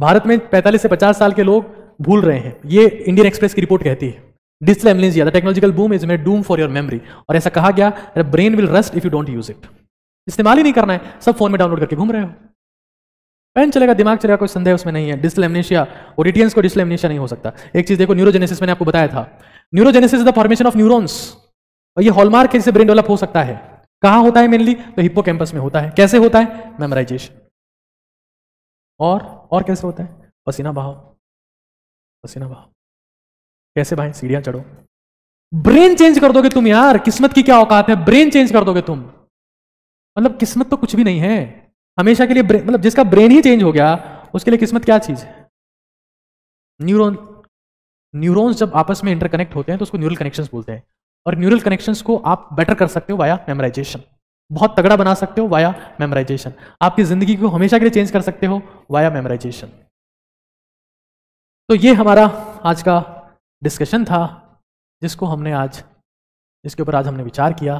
भारत में 45 से 50 साल के लोग भूल रहे हैं ये इंडियन एक्सप्रेस की रिपोर्ट कहती है digital amnesia the technological boom is may doom for your memory और ऐसा कहा गया brain will rust if you don't use it इस्तेमाल ही नहीं करना है सब फोन में डाउनलोड करके घूम रहे हो पेन चलेगा दिमाग चलेगा कोई संदेह उसमें नहीं है डिजिटल एमनेशिया और डिटियंस e को डिजिटल एमनेशिया नहीं हो सकता एक चीज देखो न्यूरोजेनेसिस मैंने आपको बताया था neurogenesis is the formation of neurons और ये हॉलमार्क है जिससे ब्रेन डेवलप हो सकता है कहाँ होता है मेनली तो हिप्पो कैंपस में होता है कैसे होता है मेमोराइजेशन और और कैसे होता है पसीना बहाव पसीना बहाव कैसे भाई सीढ़ियां चढ़ो ब्रेन चेंज कर दोगे तुम यार किस्मत की क्या औकात है ब्रेन चेंज कर दोगे तुम मतलब किस्मत तो कुछ भी नहीं है हमेशा के लिए मतलब जिसका ब्रेन ही चेंज हो गया उसके लिए किस्मत क्या चीज है न्यूरोन न्यूरॉन्स जब आपस में इंटरकनेक्ट होते हैं तो उसको न्यूरल कनेक्शंस बोलते हैं और न्यूरल कनेक्शंस को आप बेटर कर सकते हो वाया मेमोराइजेशन बहुत तगड़ा बना सकते हो वाया मेमोराइजेशन आपकी जिंदगी को हमेशा के लिए चेंज कर सकते हो वाया मेमोराइजेशन तो ये हमारा आज का डिस्कशन था जिसको हमने आज जिसके ऊपर आज हमने विचार किया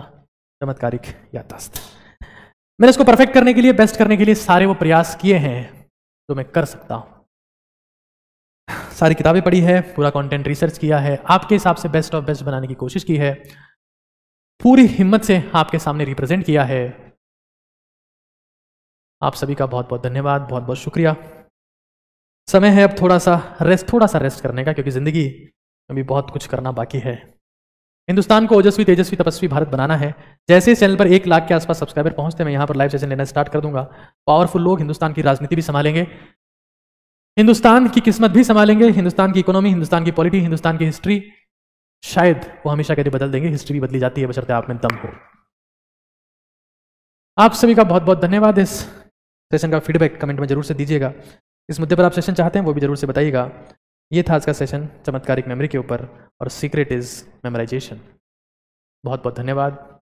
चमत्कारिक यातास्त मैंने इसको परफेक्ट करने के लिए बेस्ट करने के लिए सारे वो प्रयास किए हैं जो मैं कर सकता हूँ सारी किताबें पढ़ी है पूरा कंटेंट रिसर्च किया है आपके हिसाब से बेस्ट ऑफ बेस्ट बनाने की कोशिश की है पूरी हिम्मत से आपके सामने रिप्रेजेंट किया है आप सभी का बहुत बहुत धन्यवाद बहुत बहुत शुक्रिया समय है अब थोड़ा सा रेस्ट थोड़ा सा रेस्ट करने का क्योंकि ज़िंदगी अभी बहुत कुछ करना बाकी है हिंदुस्तान को ओजस्वी तेजस्वी तपस्वी भारत बनाना है जैसे इस चैनल पर एक लाख के आसपास सब्सक्राइबर पहुंचते मैं यहाँ पर लाइव सेशन लेना स्टार्ट कर दूंगा पावरफुल लोग हिंदुस्तान की राजनीति भी संभालेंगे हिंदुस्तान की किस्मत भी संभालेंगे हिंदुस्तान की इकोनॉमी हिंदुस्तान की पॉलिटी हिंदुस्तान की हिस्ट्री शायद वो हमेशा कहते बदल देंगे हिस्ट्री भी बदली जाती है बशर्ते आप में दम हो आप सभी का बहुत बहुत धन्यवाद इस सेशन का फीडबैक कमेंट में जरूर से दीजिएगा इस मुद्दे पर आप सेशन चाहते हैं वो भी जरूर से बताइएगा ये था आज का सेशन चमत्कारिक मेमोरी के ऊपर और सीक्रेट इज़ मेमोराइजेशन बहुत बहुत धन्यवाद